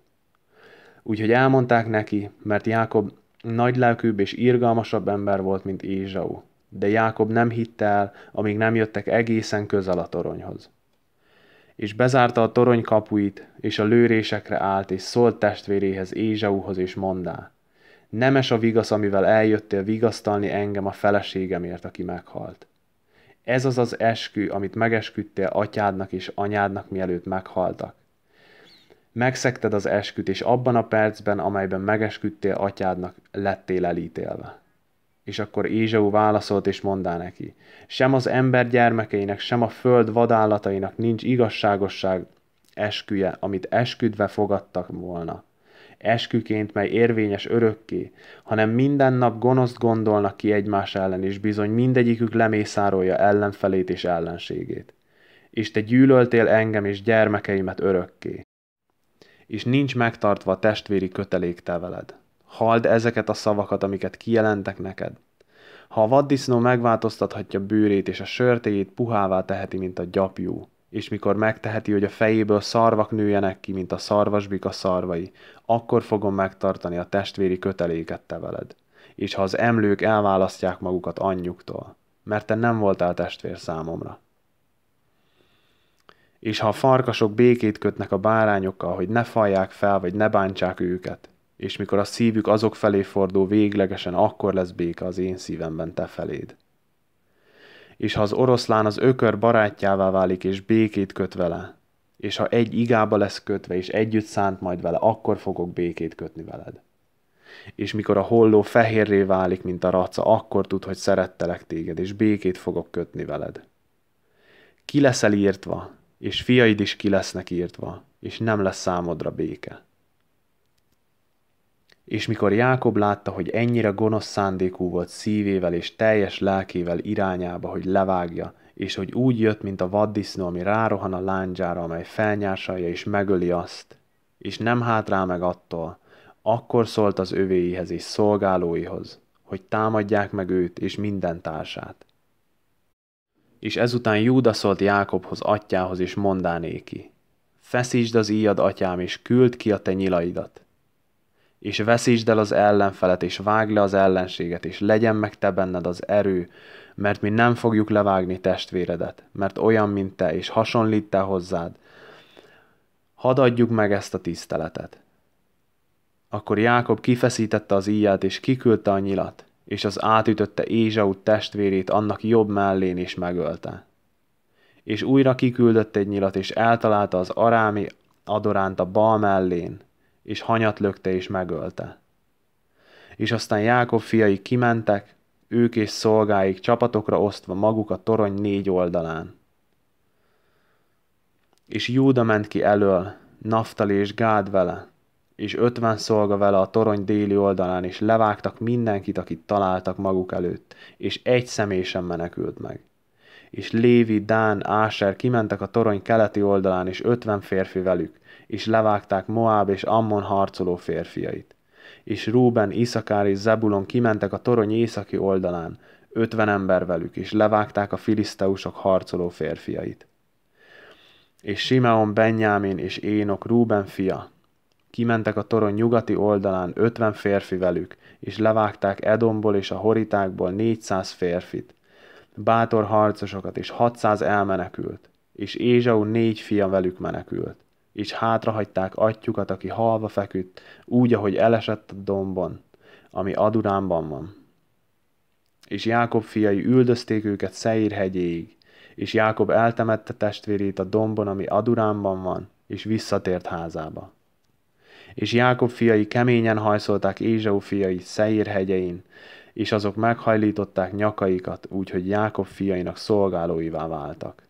Úgyhogy elmondták neki, mert Jákob nagylelkűbb és irgalmasabb ember volt, mint Ézsau, de Jákob nem hitte el, amíg nem jöttek egészen közel a toronyhoz és bezárta a torony kapuit, és a lőrésekre állt, és szólt testvéréhez, Ézsauhoz, és mondá. Nemes a vigasz, amivel eljöttél vigasztalni engem a feleségemért, aki meghalt. Ez az az eskü, amit megesküdtél atyádnak és anyádnak, mielőtt meghaltak. Megszekted az esküt, és abban a percben, amelyben megesküdtél atyádnak, lettél elítélve. És akkor Ézsau válaszolt és mondá neki, sem az ember gyermekeinek, sem a föld vadállatainak nincs igazságosság esküje, amit esküdve fogadtak volna. Esküként, mely érvényes örökké, hanem minden nap gonoszt gondolnak ki egymás ellen, és bizony mindegyikük lemészárolja ellenfelét és ellenségét. És te gyűlöltél engem és gyermekeimet örökké. És nincs megtartva a testvéri kötelék te veled. Hald ezeket a szavakat, amiket kijelentek neked. Ha a vaddisznó megváltoztathatja bőrét és a sörtéjét puhává teheti, mint a gyapjú, és mikor megteheti, hogy a fejéből szarvak nőjenek ki, mint a szarvasbika szarvai, akkor fogom megtartani a testvéri köteléket te veled. És ha az emlők elválasztják magukat anyjuktól, mert te nem voltál testvér számomra. És ha a farkasok békét kötnek a bárányokkal, hogy ne falják fel, vagy ne bántsák őket, és mikor a szívük azok felé fordul véglegesen, akkor lesz béke az én szívemben te feléd. És ha az oroszlán az ökör barátjává válik, és békét köt vele, és ha egy igába lesz kötve, és együtt szánt majd vele, akkor fogok békét kötni veled. És mikor a holló fehérré válik, mint a raca, akkor tud, hogy szerettelek téged, és békét fogok kötni veled. Ki leszel írtva, és fiaid is ki lesznek írtva, és nem lesz számodra béke. És mikor Jákob látta, hogy ennyire gonosz szándékú volt szívével és teljes lelkével irányába, hogy levágja, és hogy úgy jött, mint a vaddisznó, ami rárohan a lándzsára, amely felnyársalja és megöli azt, és nem hátrál meg attól, akkor szólt az övéihez és szolgálóihoz, hogy támadják meg őt és minden társát. És ezután Júda szólt Jákobhoz, atyához, és mondánéki, feszítsd az íjad, atyám, és küld ki a te nyilaidat és veszítsd el az ellenfelet, és vágd le az ellenséget, és legyen meg te benned az erő, mert mi nem fogjuk levágni testvéredet, mert olyan, mint te, és hasonlít te hozzád. Hadd adjuk meg ezt a tiszteletet. Akkor Jákob kifeszítette az íját, és kiküldte a nyilat, és az átütötte Ézsau testvérét annak jobb mellén, és megölte. És újra kiküldött egy nyilat, és eltalálta az arámi adoránt a bal mellén, és hanyat lökte és megölte. És aztán Jákob fiai kimentek, ők és szolgáik csapatokra osztva maguk a torony négy oldalán. És Júda ment ki elől, Naftali és Gád vele, és ötven szolga vele a torony déli oldalán, és levágtak mindenkit, akit találtak maguk előtt, és egy személy sem menekült meg. És Lévi, Dán, Áser kimentek a torony keleti oldalán, és ötven férfi velük, és levágták Moab és Ammon harcoló férfiait. És Rúben, Iszakár és Zebulon kimentek a torony északi oldalán, ötven ember velük, és levágták a filiszteusok harcoló férfiait. És Simeon, Benyámin és Énok, Rúben fia, kimentek a torony nyugati oldalán ötven férfi velük, és levágták Edomból és a horitákból négyszáz férfit, bátor harcosokat és hatszáz elmenekült, és Ézsau négy fia velük menekült és hátrahagyták atyukat, aki halva feküdt, úgy, ahogy elesett a dombon, ami Aduránban van. És Jákob fiai üldözték őket Szeír hegyéig, és Jákob eltemette testvérét a dombon, ami Aduránban van, és visszatért házába. És Jákob fiai keményen hajszolták Ézsau fiai Szeír hegyein, és azok meghajlították nyakaikat, úgyhogy Jákob fiainak szolgálóivá váltak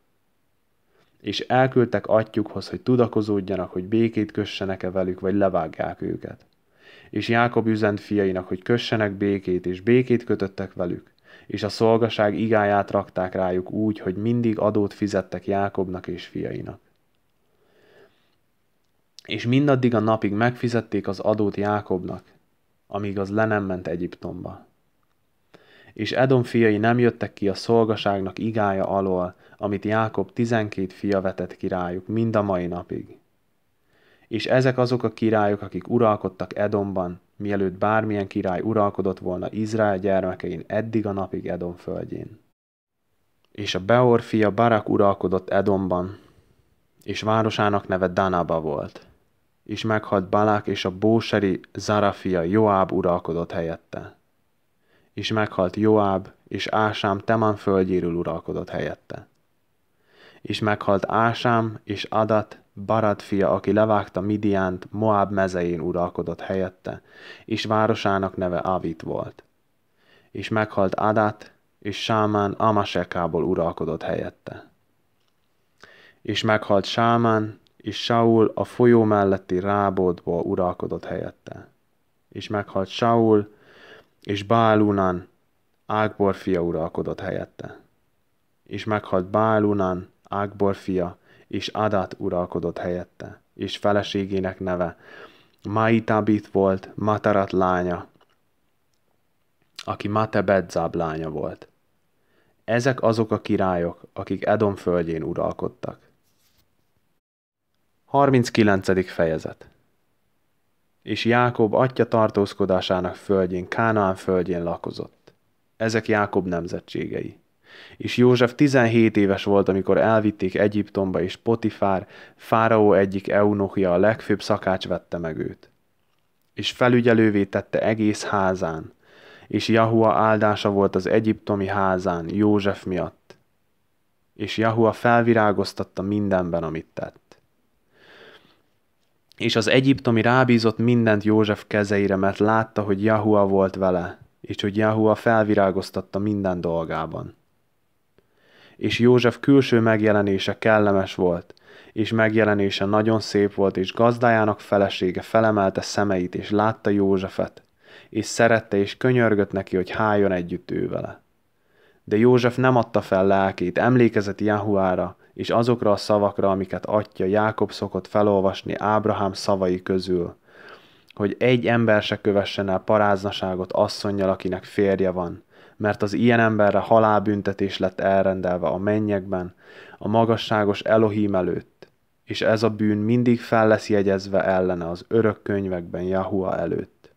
és elküldtek atyukhoz, hogy tudakozódjanak, hogy békét kössenek-e velük, vagy levágják őket. És Jákob üzent fiainak, hogy kössenek békét, és békét kötöttek velük, és a szolgaság igáját rakták rájuk úgy, hogy mindig adót fizettek Jákobnak és fiainak. És mindaddig a napig megfizették az adót Jákobnak, amíg az le nem ment Egyiptomba és Edom fiai nem jöttek ki a szolgaságnak igája alól, amit Jákob tizenkét fia vetett királyuk mind a mai napig. És ezek azok a királyok, akik uralkodtak Edomban, mielőtt bármilyen király uralkodott volna Izrael gyermekein eddig a napig Edom földjén. És a Beor fia Barak uralkodott Edomban, és városának neve Danaba volt. És meghalt Balák, és a Bóseri fia Joáb uralkodott helyette és meghalt Joáb, és Ásám Temán földjéről uralkodott helyette. És meghalt Ásám és Adat, Barad fia, aki levágta Midiánt, Moab mezején uralkodott helyette, és városának neve Avit volt. És meghalt Adat, és Sámán Amasekából uralkodott helyette. És meghalt Sámán, és Saul a folyó melletti Rábódból uralkodott helyette. És meghalt Saul, és Bálunán, Ágbor fia uralkodott helyette. És meghalt Bálunán, Ágbor fia, és Adát uralkodott helyette, és feleségének neve Maitabit volt Matarat lánya, aki Matebedzáb lánya volt. Ezek azok a királyok, akik Edom földjén uralkodtak. 39. fejezet és Jákob atya tartózkodásának földjén, Kánaán földjén lakozott. Ezek Jákob nemzetségei. És József 17 éves volt, amikor elvitték Egyiptomba, és Potifár, fáraó egyik eunokja a legfőbb szakács vette meg őt. És felügyelővé tette egész házán, és Jahua áldása volt az egyiptomi házán József miatt. És Jahua felvirágoztatta mindenben, amit tett és az egyiptomi rábízott mindent József kezeire, mert látta, hogy Jahua volt vele, és hogy Jahua felvirágoztatta minden dolgában. És József külső megjelenése kellemes volt, és megjelenése nagyon szép volt, és gazdájának felesége felemelte szemeit, és látta Józsefet, és szerette, és könyörgött neki, hogy háljon együtt ő vele. De József nem adta fel lelkét, emlékezett Jahuára, és azokra a szavakra, amiket atya Jákob szokott felolvasni Ábrahám szavai közül, hogy egy ember se kövessen el paráznaságot asszonyjal, akinek férje van, mert az ilyen emberre halálbüntetés lett elrendelve a mennyekben, a magasságos Elohim előtt, és ez a bűn mindig fel lesz jegyezve ellene az örök könyvekben Jahua előtt.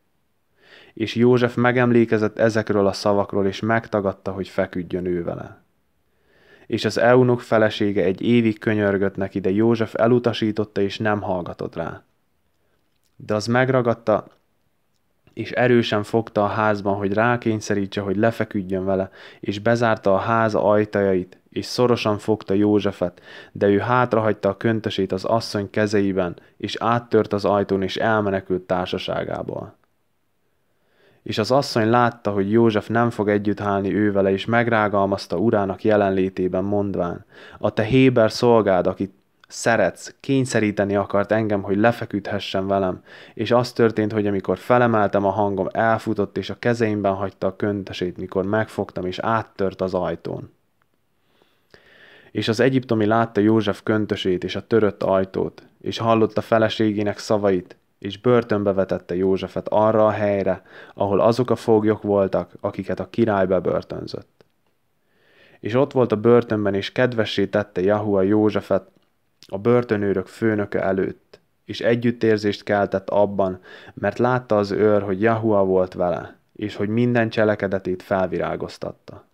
És József megemlékezett ezekről a szavakról, és megtagadta, hogy feküdjön ő vele és az Eunuk felesége egy évig könyörgött neki, de József elutasította és nem hallgatott rá. De az megragadta, és erősen fogta a házban, hogy rákényszerítse, hogy lefeküdjön vele, és bezárta a ház ajtajait, és szorosan fogta Józsefet, de ő hátrahagyta a köntösét az asszony kezeiben, és áttört az ajtón, és elmenekült társaságából és az asszony látta, hogy József nem fog együtt hálni ővele, és megrágalmazta urának jelenlétében mondván, a te Héber szolgád, akit szeretsz, kényszeríteni akart engem, hogy lefeküdhessen velem, és az történt, hogy amikor felemeltem a hangom, elfutott, és a kezeimben hagyta a köntesét, mikor megfogtam, és áttört az ajtón. És az egyiptomi látta József köntösét és a törött ajtót, és hallotta feleségének szavait, és börtönbe vetette Józsefet arra a helyre, ahol azok a foglyok voltak, akiket a király bebörtönzött. És ott volt a börtönben, és kedvessé tette Jahua Józsefet a börtönőrök főnöke előtt, és együttérzést keltett abban, mert látta az őr, hogy Jahua volt vele, és hogy minden cselekedetét felvirágoztatta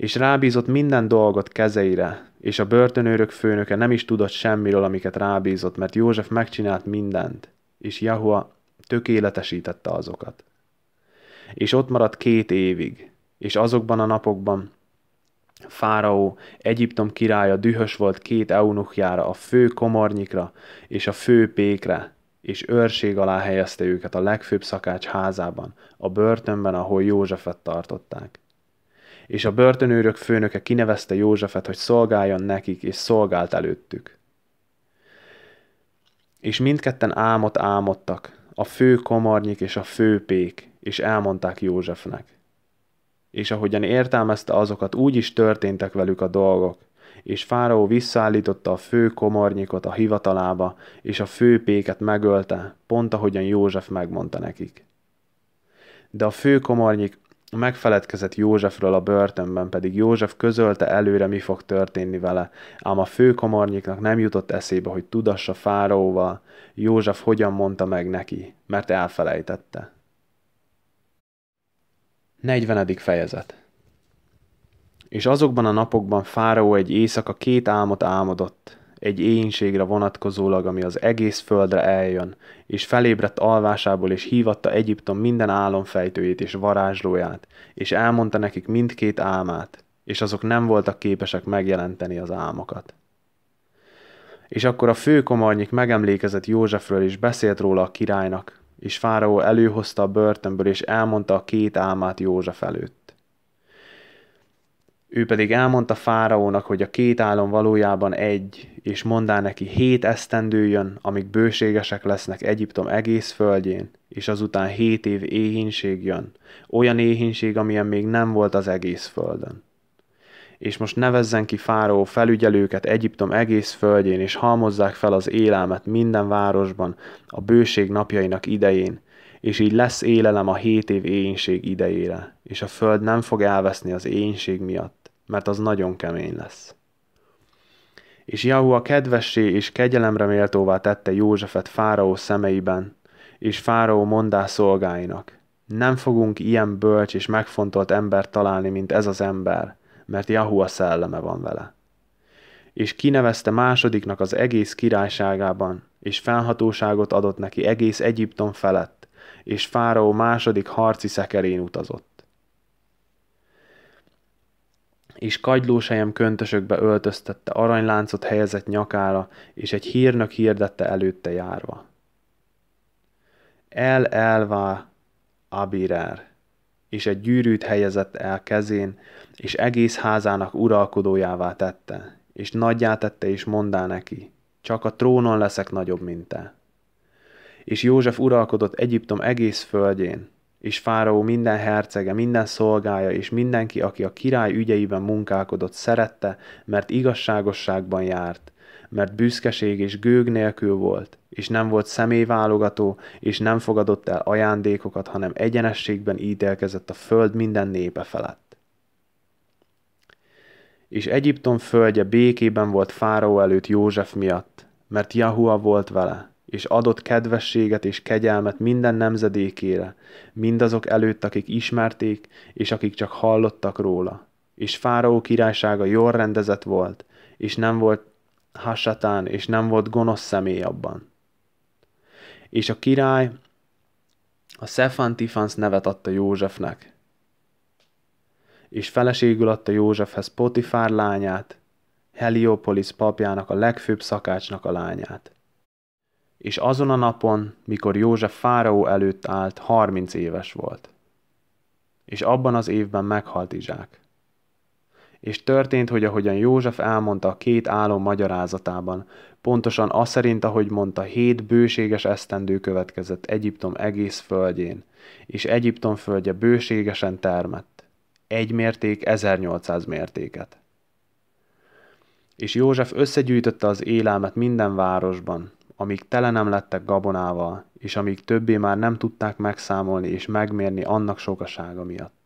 és rábízott minden dolgot kezeire, és a börtönőrök főnöke nem is tudott semmiről, amiket rábízott, mert József megcsinált mindent, és Jahua tökéletesítette azokat. És ott maradt két évig, és azokban a napokban Fáraó, Egyiptom királya dühös volt két eunuchjára, a fő komornyikra és a fő pékre, és őrség alá helyezte őket a legfőbb szakács házában, a börtönben, ahol Józsefet tartották és a börtönőrök főnöke kinevezte Józsefet, hogy szolgáljon nekik, és szolgált előttük. És mindketten álmot álmodtak, a fő komarnyik és a fő pék, és elmondták Józsefnek. És ahogyan értelmezte azokat, úgy is történtek velük a dolgok, és Fáraó visszaállította a fő komarnyikot a hivatalába, és a fő péket megölte, pont ahogyan József megmondta nekik. De a fő komarnyik Megfeledkezett Józsefről a börtönben, pedig József közölte előre, mi fog történni vele, ám a főkomornyiknak nem jutott eszébe, hogy tudassa fáraóval, József hogyan mondta meg neki, mert elfelejtette. 40. fejezet És azokban a napokban fáraó egy éjszaka két álmot álmodott – egy éjénységre vonatkozólag, ami az egész földre eljön, és felébredt alvásából, és hívatta Egyiptom minden álomfejtőjét és varázslóját, és elmondta nekik mindkét álmát, és azok nem voltak képesek megjelenteni az álmokat. És akkor a főkomarnyik megemlékezett Józsefről, és beszélt róla a királynak, és Fáraó előhozta a börtönből, és elmondta a két álmát József előtt. Ő pedig elmondta fáraónak, hogy a két álom valójában egy, és mondá neki hét esztendőjön, amik bőségesek lesznek Egyiptom egész földjén, és azután hét év éhínség jön, olyan éhínség, amilyen még nem volt az egész földön. És most nevezzen ki fáraó felügyelőket Egyiptom egész földjén, és halmozzák fel az élelmet minden városban a bőség napjainak idején, és így lesz élelem a hét év éjénység idejére, és a föld nem fog elveszni az éjénység miatt mert az nagyon kemény lesz. És a kedvessé és kegyelemre méltóvá tette Józsefet fáraó szemeiben, és fáraó mondás szolgáinak. Nem fogunk ilyen bölcs és megfontolt embert találni, mint ez az ember, mert a szelleme van vele. És kinevezte másodiknak az egész királyságában, és felhatóságot adott neki egész Egyiptom felett, és fáraó második harci szekerén utazott. és kagylósejem köntösökbe öltöztette aranyláncot helyezett nyakára, és egy hírnök hirdette előtte járva. El elvá abirár, és egy gyűrűt helyezett el kezén, és egész házának uralkodójává tette, és nagyját tette, és mondá neki, csak a trónon leszek nagyobb, mint te. És József uralkodott Egyiptom egész földjén, és Fáraó minden hercege, minden szolgája és mindenki, aki a király ügyeiben munkálkodott, szerette, mert igazságosságban járt, mert büszkeség és gőg nélkül volt, és nem volt személyválogató, és nem fogadott el ajándékokat, hanem egyenességben ítélkezett a föld minden népe felett. És Egyiptom földje békében volt Fáraó előtt József miatt, mert Jahua volt vele, és adott kedvességet és kegyelmet minden nemzedékére, mindazok előtt, akik ismerték, és akik csak hallottak róla. És Fáraó királysága jól rendezett volt, és nem volt hasatán, és nem volt gonosz személy abban. És a király a Szefantifans nevet adta Józsefnek, és feleségül adta Józsefhez Potifár lányát, Heliopolis papjának a legfőbb szakácsnak a lányát és azon a napon, mikor József fáraó előtt állt, harminc éves volt. És abban az évben meghalt Izsák. És történt, hogy ahogyan József elmondta a két álom magyarázatában, pontosan az szerint, ahogy mondta, hét bőséges esztendő következett Egyiptom egész földjén, és Egyiptom földje bőségesen termett. Egy mérték 1800 mértéket. És József összegyűjtötte az élelmet minden városban, amíg tele nem lettek gabonával, és amíg többé már nem tudták megszámolni és megmérni annak sokasága miatt.